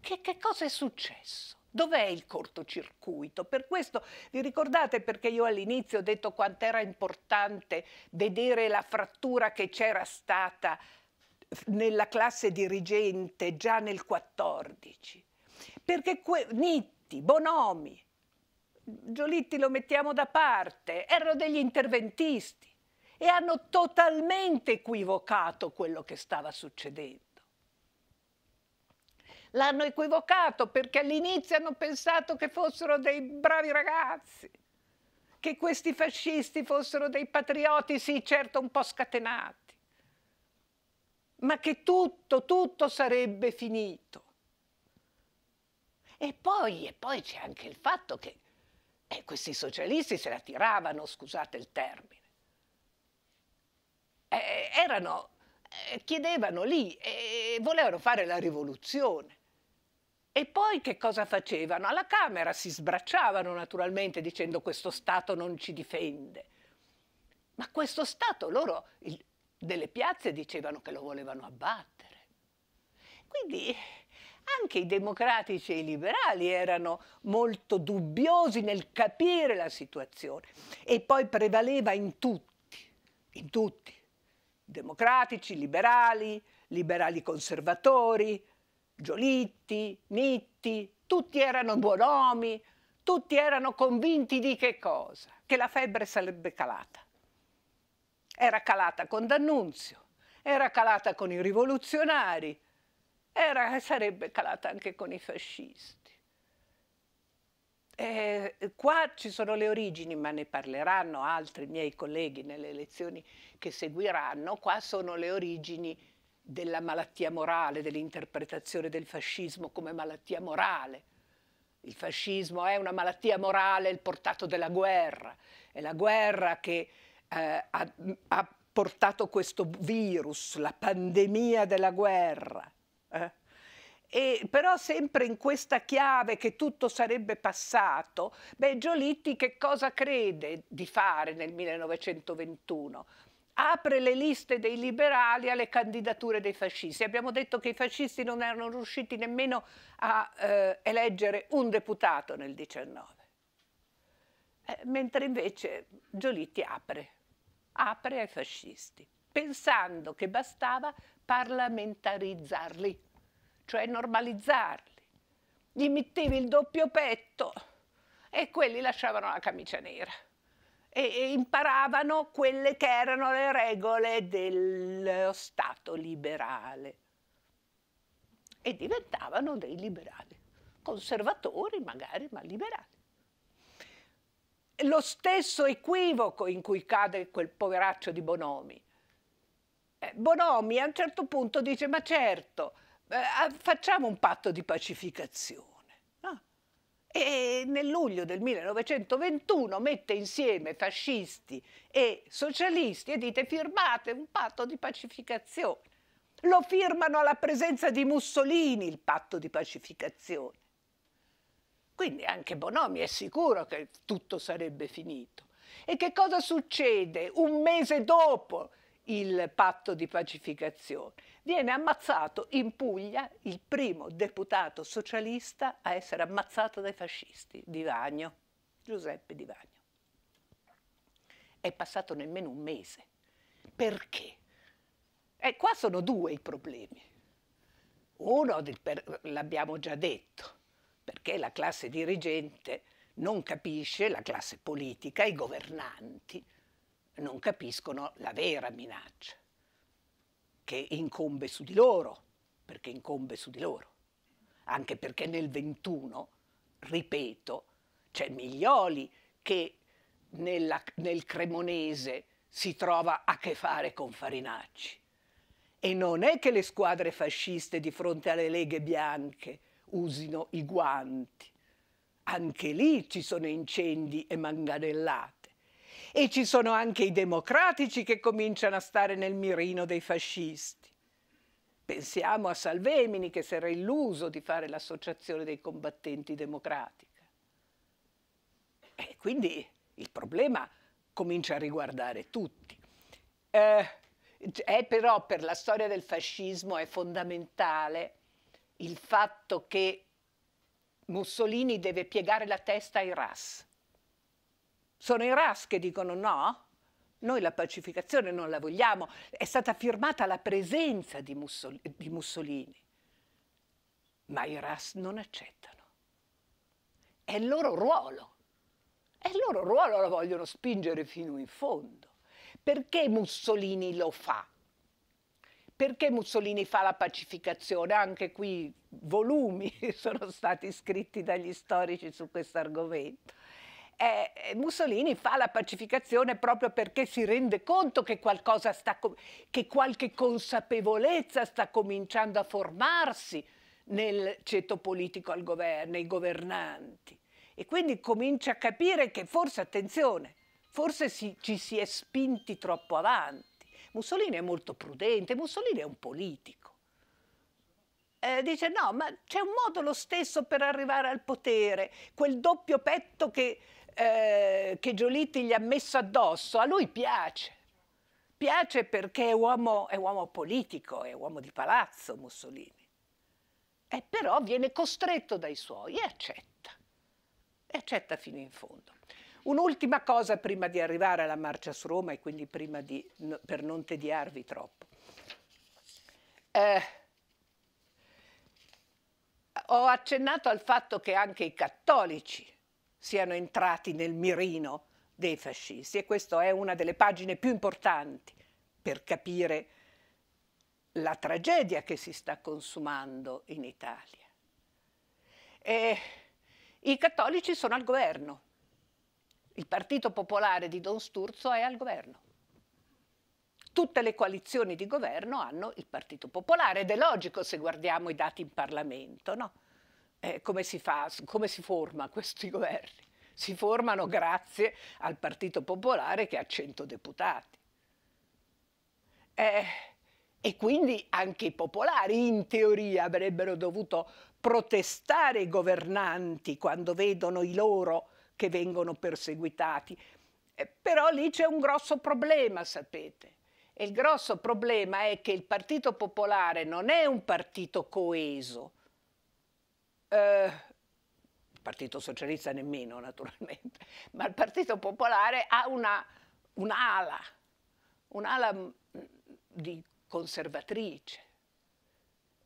Che, che cosa è successo? Dov'è il cortocircuito? Per questo vi ricordate perché io all'inizio ho detto quant'era importante vedere la frattura che c'era stata nella classe dirigente già nel 14? Perché Nitti, Bonomi, Giolitti lo mettiamo da parte, erano degli interventisti e hanno totalmente equivocato quello che stava succedendo. L'hanno equivocato perché all'inizio hanno pensato che fossero dei bravi ragazzi, che questi fascisti fossero dei patrioti, sì, certo un po' scatenati, ma che tutto, tutto sarebbe finito. E poi, e poi c'è anche il fatto che e questi socialisti se la tiravano, scusate il termine. Eh, erano, eh, chiedevano lì e volevano fare la rivoluzione. E poi che cosa facevano? Alla Camera si sbracciavano naturalmente dicendo questo Stato non ci difende. Ma questo Stato loro il, delle piazze dicevano che lo volevano abbattere. Quindi anche i democratici e i liberali erano molto dubbiosi nel capire la situazione e poi prevaleva in tutti, in tutti, democratici, liberali, liberali conservatori, Giolitti, Nitti, tutti erano buonomi, tutti erano convinti di che cosa? Che la febbre sarebbe calata. Era calata con D'Annunzio, era calata con i rivoluzionari, era, sarebbe calata anche con i fascisti. Eh, qua ci sono le origini, ma ne parleranno altri miei colleghi nelle lezioni che seguiranno. Qua sono le origini della malattia morale, dell'interpretazione del fascismo come malattia morale. Il fascismo è una malattia morale, il portato della guerra. È la guerra che eh, ha, ha portato questo virus, la pandemia della guerra. Eh? E, però sempre in questa chiave che tutto sarebbe passato, beh, Giolitti che cosa crede di fare nel 1921? Apre le liste dei liberali alle candidature dei fascisti. Abbiamo detto che i fascisti non erano riusciti nemmeno a eh, eleggere un deputato nel 19, eh, mentre invece Giolitti apre, apre ai fascisti pensando che bastava parlamentarizzarli, cioè normalizzarli. Gli mettevi il doppio petto e quelli lasciavano la camicia nera e, imparavano quelle che erano le regole dello Stato liberale e diventavano dei liberali, conservatori magari, ma liberali. Lo stesso equivoco in cui cade quel poveraccio di Bonomi, eh, Bonomi a un certo punto dice ma certo, eh, facciamo un patto di pacificazione. No? E nel luglio del 1921 mette insieme fascisti e socialisti e dite firmate un patto di pacificazione. Lo firmano alla presenza di Mussolini il patto di pacificazione. Quindi anche Bonomi è sicuro che tutto sarebbe finito. E che cosa succede un mese dopo il patto di pacificazione. Viene ammazzato in Puglia il primo deputato socialista a essere ammazzato dai fascisti, Divagno, Giuseppe Divagno. È passato nemmeno un mese. Perché? E qua sono due i problemi. Uno, l'abbiamo già detto, perché la classe dirigente non capisce, la classe politica, i governanti, non capiscono la vera minaccia che incombe su di loro, perché incombe su di loro. Anche perché nel 21, ripeto, c'è Miglioli che nella, nel cremonese si trova a che fare con Farinacci. E non è che le squadre fasciste di fronte alle leghe bianche usino i guanti. Anche lì ci sono incendi e manganellate. E ci sono anche i democratici che cominciano a stare nel mirino dei fascisti. Pensiamo a Salvemini che si era illuso di fare l'associazione dei combattenti democratica. E quindi il problema comincia a riguardare tutti. Eh, è eh, però per la storia del fascismo è fondamentale il fatto che Mussolini deve piegare la testa ai RAS. Sono i RAS che dicono no, noi la pacificazione non la vogliamo. È stata firmata la presenza di, Mussol di Mussolini, ma i RAS non accettano. È il loro ruolo. è il loro ruolo la vogliono spingere fino in fondo. Perché Mussolini lo fa? Perché Mussolini fa la pacificazione? Anche qui volumi sono stati scritti dagli storici su questo argomento eh, Mussolini fa la pacificazione proprio perché si rende conto che qualcosa sta che qualche consapevolezza sta cominciando a formarsi nel ceto politico al governo, nei governanti. E quindi comincia a capire che forse, attenzione, forse si, ci si è spinti troppo avanti. Mussolini è molto prudente, Mussolini è un politico. Eh, dice no, ma c'è un modo lo stesso per arrivare al potere, quel doppio petto che eh, che Giolitti gli ha messo addosso, a lui piace. Piace perché è uomo, è uomo politico, è uomo di palazzo Mussolini. E eh, però viene costretto dai suoi e accetta. E accetta fino in fondo. Un'ultima cosa prima di arrivare alla marcia su Roma e quindi prima di, per non tediarvi troppo. Eh, ho accennato al fatto che anche i cattolici siano entrati nel mirino dei fascisti e questa è una delle pagine più importanti per capire la tragedia che si sta consumando in Italia. E I cattolici sono al governo, il Partito Popolare di Don Sturzo è al governo. Tutte le coalizioni di governo hanno il Partito Popolare ed è logico se guardiamo i dati in Parlamento, no? eh, come si fa, come si forma questi governi? Si formano grazie al Partito Popolare che ha 100 deputati. Eh, e quindi anche i popolari in teoria avrebbero dovuto protestare i governanti quando vedono i loro che vengono perseguitati. Eh, però lì c'è un grosso problema, sapete. E il grosso problema è che il Partito Popolare non è un partito coeso, eh, il Partito Socialista nemmeno naturalmente, ma il Partito Popolare ha un'ala, una un'ala mm, di conservatrice.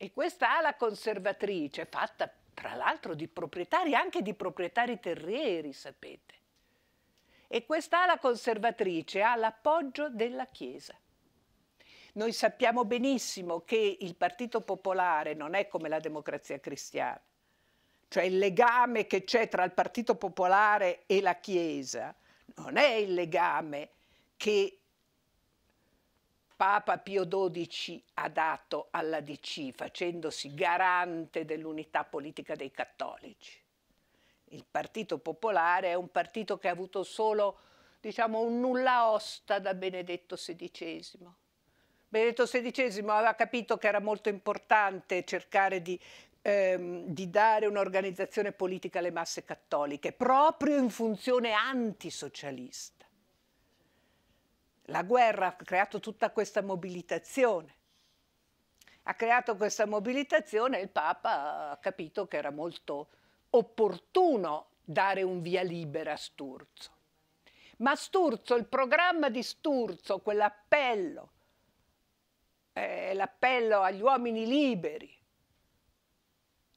E questa ala conservatrice, fatta tra l'altro di proprietari, anche di proprietari terrieri, sapete, e quest'ala conservatrice ha l'appoggio della Chiesa. Noi sappiamo benissimo che il Partito Popolare non è come la democrazia cristiana, cioè il legame che c'è tra il Partito Popolare e la Chiesa, non è il legame che Papa Pio XII ha dato alla DC facendosi garante dell'unità politica dei cattolici. Il Partito Popolare è un partito che ha avuto solo diciamo, un nulla osta da Benedetto XVI. Benedetto XVI aveva capito che era molto importante cercare di ehm, di dare un'organizzazione politica alle masse cattoliche, proprio in funzione antisocialista. La guerra ha creato tutta questa mobilitazione. Ha creato questa mobilitazione e il Papa ha capito che era molto opportuno dare un via libera a Sturzo. Ma Sturzo, il programma di Sturzo, quell'appello, eh, l'appello agli uomini liberi,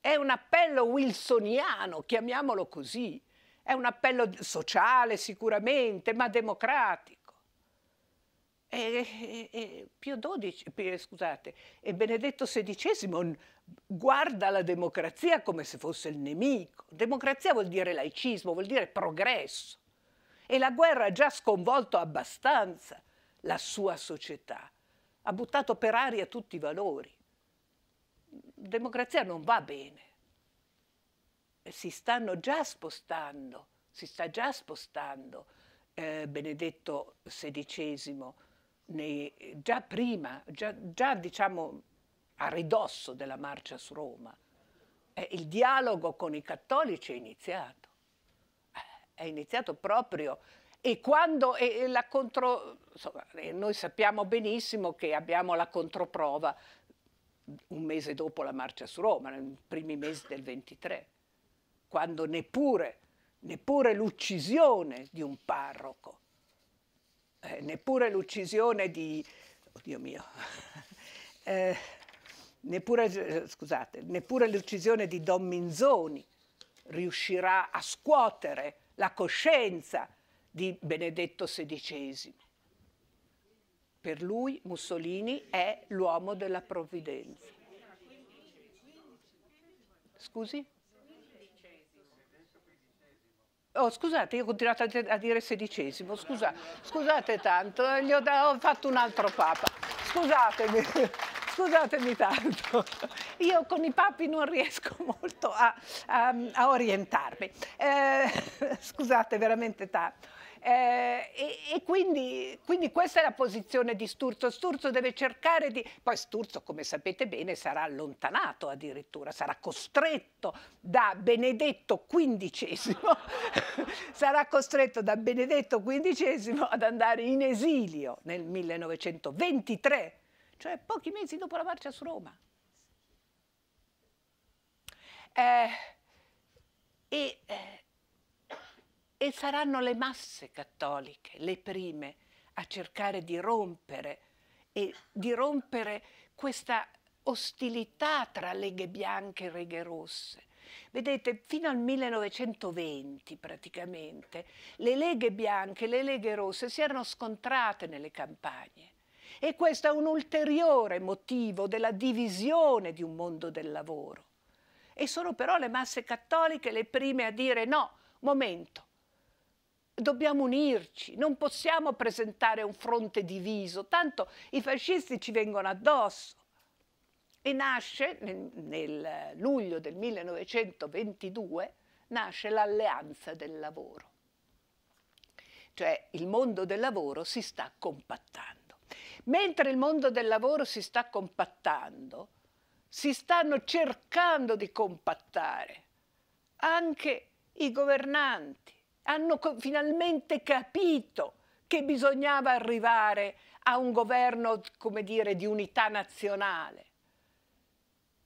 è un appello wilsoniano, chiamiamolo così. È un appello sociale sicuramente, ma democratico. E, e, e, Pio XII, scusate, e Benedetto XVI guarda la democrazia come se fosse il nemico. Democrazia vuol dire laicismo, vuol dire progresso. E la guerra ha già sconvolto abbastanza la sua società, ha buttato per aria tutti i valori democrazia non va bene. Si stanno già spostando, si sta già spostando eh, Benedetto XVI nei, già prima, già, già, diciamo a ridosso della marcia su Roma. Eh, il dialogo con i cattolici è iniziato, eh, è iniziato proprio e quando e, e contro, insomma, noi sappiamo benissimo che abbiamo la controprova un mese dopo la marcia su Roma, nei primi mesi del 23, quando neppure, neppure l'uccisione di un parroco, eh, neppure l'uccisione di, oddio mio, eh, neppure, scusate, neppure l'uccisione di Don Minzoni riuscirà a scuotere la coscienza di Benedetto XVI. Per lui Mussolini è l'uomo della provvidenza. Scusi? Oh, scusate, io ho continuato a dire sedicesimo, Scusa, scusate tanto, eh, gli ho, ho fatto un altro papa. Scusatemi, scusatemi tanto. Io con i papi non riesco molto a, a, a orientarmi. Eh, scusate veramente tanto. Eh, e, e quindi, quindi, questa è la posizione di Sturzo. Sturzo deve cercare di... Poi Sturzo, come sapete bene, sarà allontanato addirittura, sarà costretto da Benedetto XV, sarà costretto da Benedetto XV ad andare in esilio nel 1923, cioè pochi mesi dopo la marcia su Roma. Eh, e, eh, e saranno le masse cattoliche le prime a cercare di rompere e di rompere questa ostilità tra leghe bianche e leghe rosse. Vedete, fino al 1920 praticamente le leghe bianche e le leghe rosse si erano scontrate nelle campagne e questo è un ulteriore motivo della divisione di un mondo del lavoro. E sono però le masse cattoliche le prime a dire no, momento, dobbiamo unirci, non possiamo presentare un fronte diviso, tanto i fascisti ci vengono addosso. E nasce, nel, nel luglio del 1922, nasce l'alleanza del lavoro. Cioè il mondo del lavoro si sta compattando. Mentre il mondo del lavoro si sta compattando, si stanno cercando di compattare anche i governanti, hanno finalmente capito che bisognava arrivare a un governo, come dire, di unità nazionale.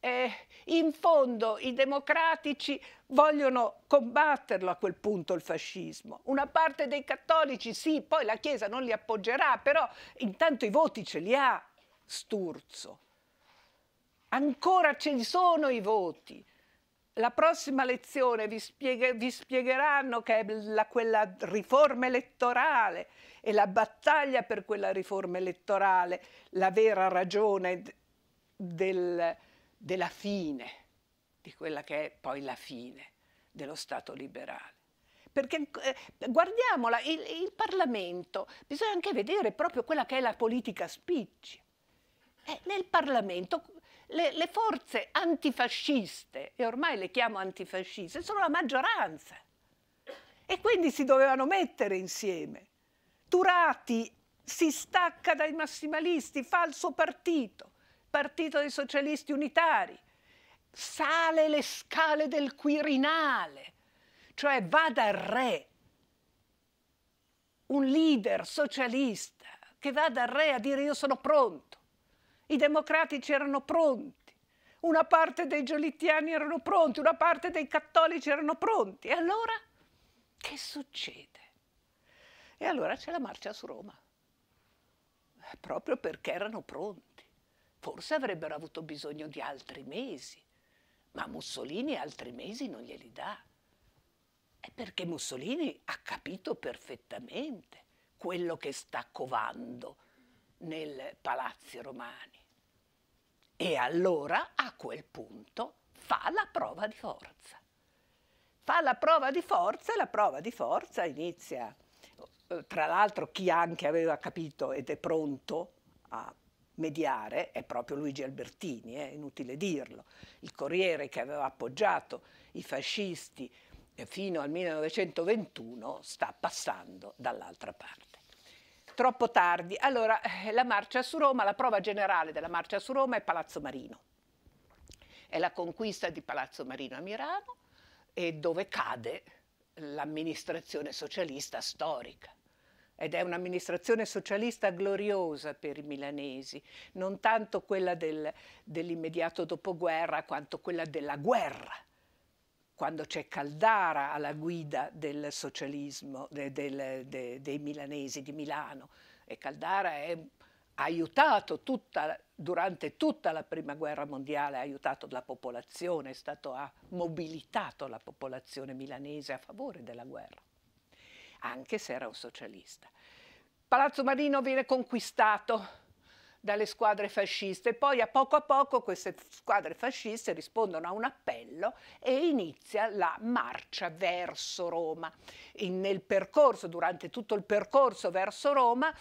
Eh, in fondo i democratici vogliono combatterlo a quel punto il fascismo. Una parte dei cattolici sì, poi la Chiesa non li appoggerà, però intanto i voti ce li ha Sturzo. Ancora ce li sono i voti. La prossima lezione vi, spieghe, vi spiegheranno che la, quella riforma elettorale e la battaglia per quella riforma elettorale, la vera ragione del, della fine, di quella che è poi la fine dello Stato liberale perché eh, guardiamola, il, il, Parlamento, bisogna anche vedere proprio quella che è la politica spicci. Eh, nel Parlamento le, le forze antifasciste, e ormai le chiamo antifasciste, sono la maggioranza. E quindi si dovevano mettere insieme. Turati si stacca dai massimalisti, fa il suo partito, partito dei socialisti unitari, sale le scale del Quirinale, cioè va dal re, un leader socialista che va dal re a dire io sono pronto. I democratici erano pronti, una parte dei giolittiani erano pronti, una parte dei cattolici erano pronti. E allora che succede? E allora c'è la marcia su Roma, proprio perché erano pronti. Forse avrebbero avuto bisogno di altri mesi, ma Mussolini altri mesi non glieli dà. È perché Mussolini ha capito perfettamente quello che sta covando nel Palazzo romani. E allora a quel punto fa la prova di forza. Fa la prova di forza e la prova di forza inizia. Eh, tra l'altro chi anche aveva capito ed è pronto a mediare è proprio Luigi Albertini, eh, è eh, inutile dirlo, il Corriere che aveva appoggiato i fascisti eh, fino al 1921 sta passando dall'altra parte troppo tardi. Allora, eh, la marcia su Roma, la prova generale della marcia su Roma è Palazzo Marino. È la conquista di Palazzo Marino a Milano e dove cade l'amministrazione socialista storica. Ed è un'amministrazione socialista gloriosa per i milanesi, non tanto quella del, dell'immediato dopoguerra quanto quella della guerra quando c'è Caldara alla guida del socialismo de, de, de, dei milanesi di Milano e Caldara è, ha aiutato tutta, durante tutta la prima guerra mondiale, ha aiutato la popolazione, stato, ha mobilitato la popolazione milanese a favore della guerra, anche se era un socialista. Palazzo Marino viene conquistato dalle squadre fasciste. Poi a poco a poco queste squadre fasciste rispondono a un appello e inizia la marcia verso Roma. In, nel percorso, durante tutto il percorso verso Roma,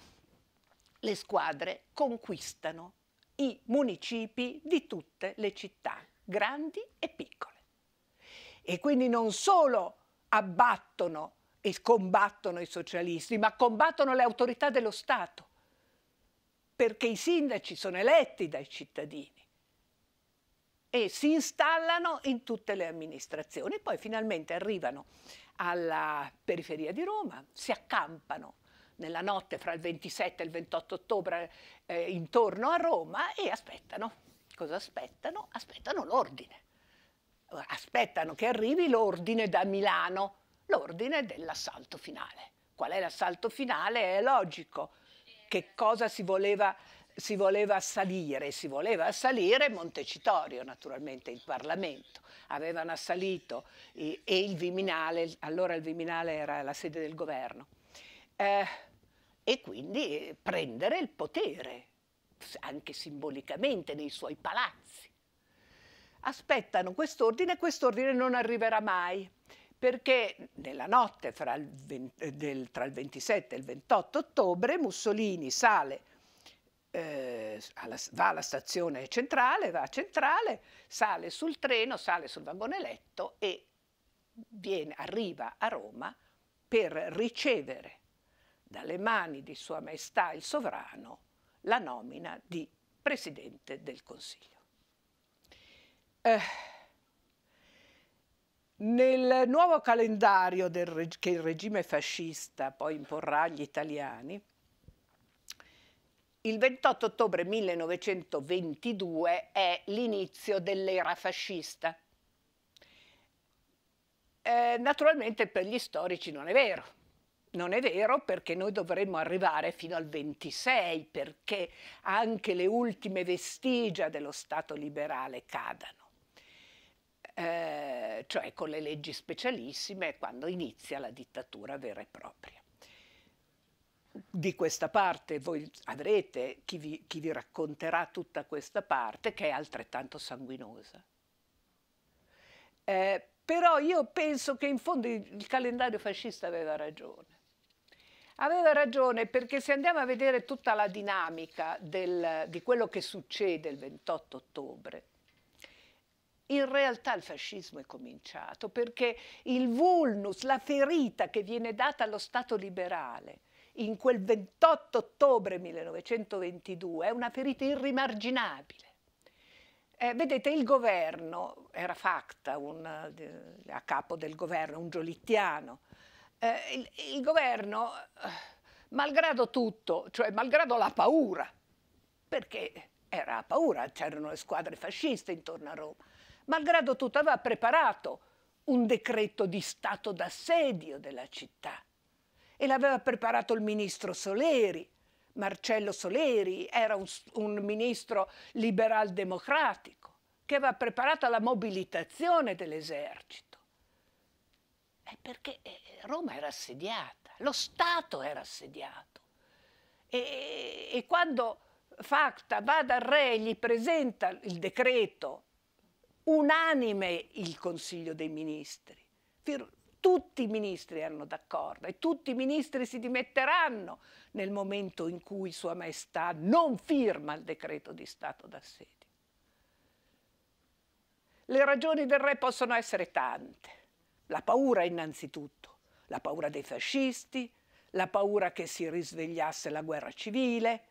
le squadre conquistano i municipi di tutte le città, grandi e piccole. E quindi non solo abbattono e combattono i socialisti, ma combattono le autorità dello Stato perché i sindaci sono eletti dai cittadini e si installano in tutte le amministrazioni, poi finalmente arrivano alla periferia di Roma, si accampano nella notte fra il 27 e il 28 ottobre eh, intorno a Roma e aspettano. Cosa aspettano? Aspettano l'ordine. Aspettano che arrivi l'ordine da Milano, l'ordine dell'assalto finale. Qual è l'assalto finale? È logico che cosa si voleva si voleva assalire, si voleva assalire Montecitorio naturalmente, il Parlamento. Avevano assalito e il Viminale, allora il Viminale era la sede del governo. Eh, e quindi prendere il potere, anche simbolicamente, nei suoi palazzi. Aspettano quest'ordine, e quest'ordine non arriverà mai perché nella notte fra il, 20, eh, del, tra il 27 e il 28 ottobre Mussolini sale, eh, alla, va alla stazione centrale, va a centrale, sale sul treno, sale sul vagone letto e viene, arriva a Roma per ricevere dalle mani di Sua Maestà il Sovrano la nomina di Presidente del Consiglio. Eh, nel nuovo calendario reg che il regime fascista poi imporrà agli italiani, il 28 ottobre 1922 è l'inizio dell'era fascista. Eh, naturalmente per gli storici non è vero. Non è vero perché noi dovremmo arrivare fino al 26 perché anche le ultime vestigia dello Stato liberale cadano. Eh, cioè con le leggi specialissime, quando inizia la dittatura vera e propria. Di questa parte voi avrete chi vi, chi vi racconterà tutta questa parte che è altrettanto sanguinosa. Eh, però io penso che in fondo il calendario fascista aveva ragione. Aveva ragione perché se andiamo a vedere tutta la dinamica del, di quello che succede il 28 ottobre, in realtà il fascismo è cominciato perché il vulnus, la ferita che viene data allo Stato liberale in quel 28 ottobre 1922 è una ferita irrimarginabile. Eh, vedete, il governo, era Facta un, eh, a capo del governo, un giolittiano, eh, il, il, governo, eh, malgrado tutto, cioè malgrado la paura, perché era paura, c'erano le squadre fasciste intorno a Roma, malgrado tutto aveva preparato un decreto di stato d'assedio della città e l'aveva preparato il ministro Soleri. Marcello Soleri era un, un ministro liberal democratico che aveva preparato la mobilitazione dell'esercito. Eh, perché eh, Roma era assediata, lo Stato era assediato. E, e quando Facta va dal re e gli presenta il decreto unanime il Consiglio dei Ministri. Tutti i ministri erano d'accordo e tutti i ministri si dimetteranno nel momento in cui Sua Maestà non firma il decreto di stato d'assedio. Le ragioni del re possono essere tante. La paura innanzitutto, la paura dei fascisti, la paura che si risvegliasse la guerra civile.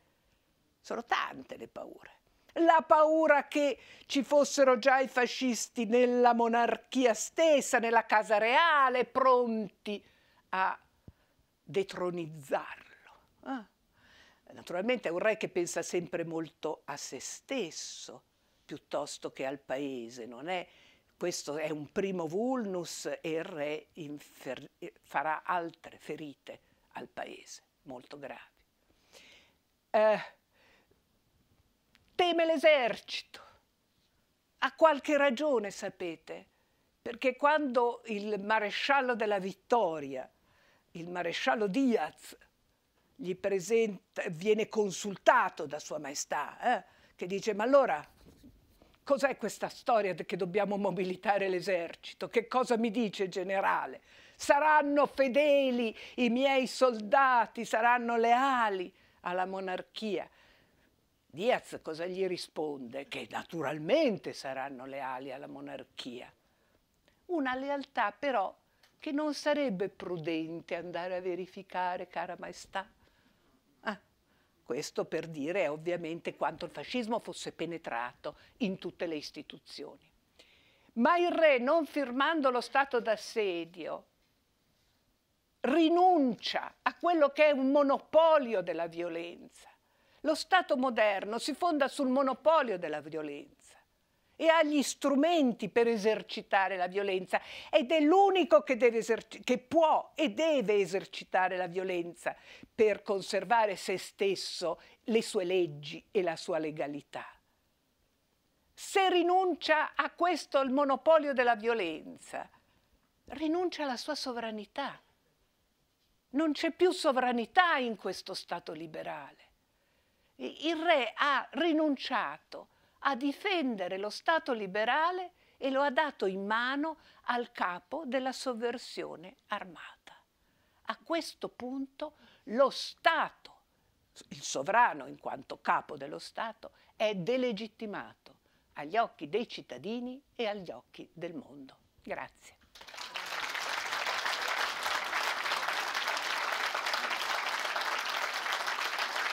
Sono tante le paure la paura che ci fossero già i fascisti nella monarchia stessa, nella casa reale, pronti a detronizzarlo. Ah. Naturalmente è un re che pensa sempre molto a se stesso piuttosto che al paese, non è questo è un primo vulnus e il re eh, farà altre ferite al paese, molto gravi. Eh, teme l'esercito. Ha qualche ragione, sapete, perché quando il maresciallo della Vittoria, il maresciallo Diaz, presenta, viene consultato da Sua Maestà, eh, che dice, ma allora cos'è questa storia che dobbiamo mobilitare l'esercito? Che cosa mi dice il generale? Saranno fedeli i miei soldati, saranno leali alla monarchia. Diaz cosa gli risponde? Che naturalmente saranno leali alla monarchia. Una lealtà però che non sarebbe prudente andare a verificare, cara maestà. Ah, questo per dire ovviamente quanto il fascismo fosse penetrato in tutte le istituzioni. Ma il re, non firmando lo stato d'assedio, rinuncia a quello che è un monopolio della violenza lo Stato moderno si fonda sul monopolio della violenza e ha gli strumenti per esercitare la violenza ed è l'unico che, che, può e deve esercitare la violenza per conservare se stesso, le sue leggi e la sua legalità. Se rinuncia a questo il monopolio della violenza, rinuncia alla sua sovranità. Non c'è più sovranità in questo Stato liberale. Il re ha rinunciato a difendere lo Stato liberale e lo ha dato in mano al capo della sovversione armata. A questo punto lo Stato, il sovrano in quanto capo dello Stato, è delegittimato agli occhi dei cittadini e agli occhi del mondo. Grazie.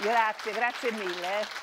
Grazie, grazie mille. Eh.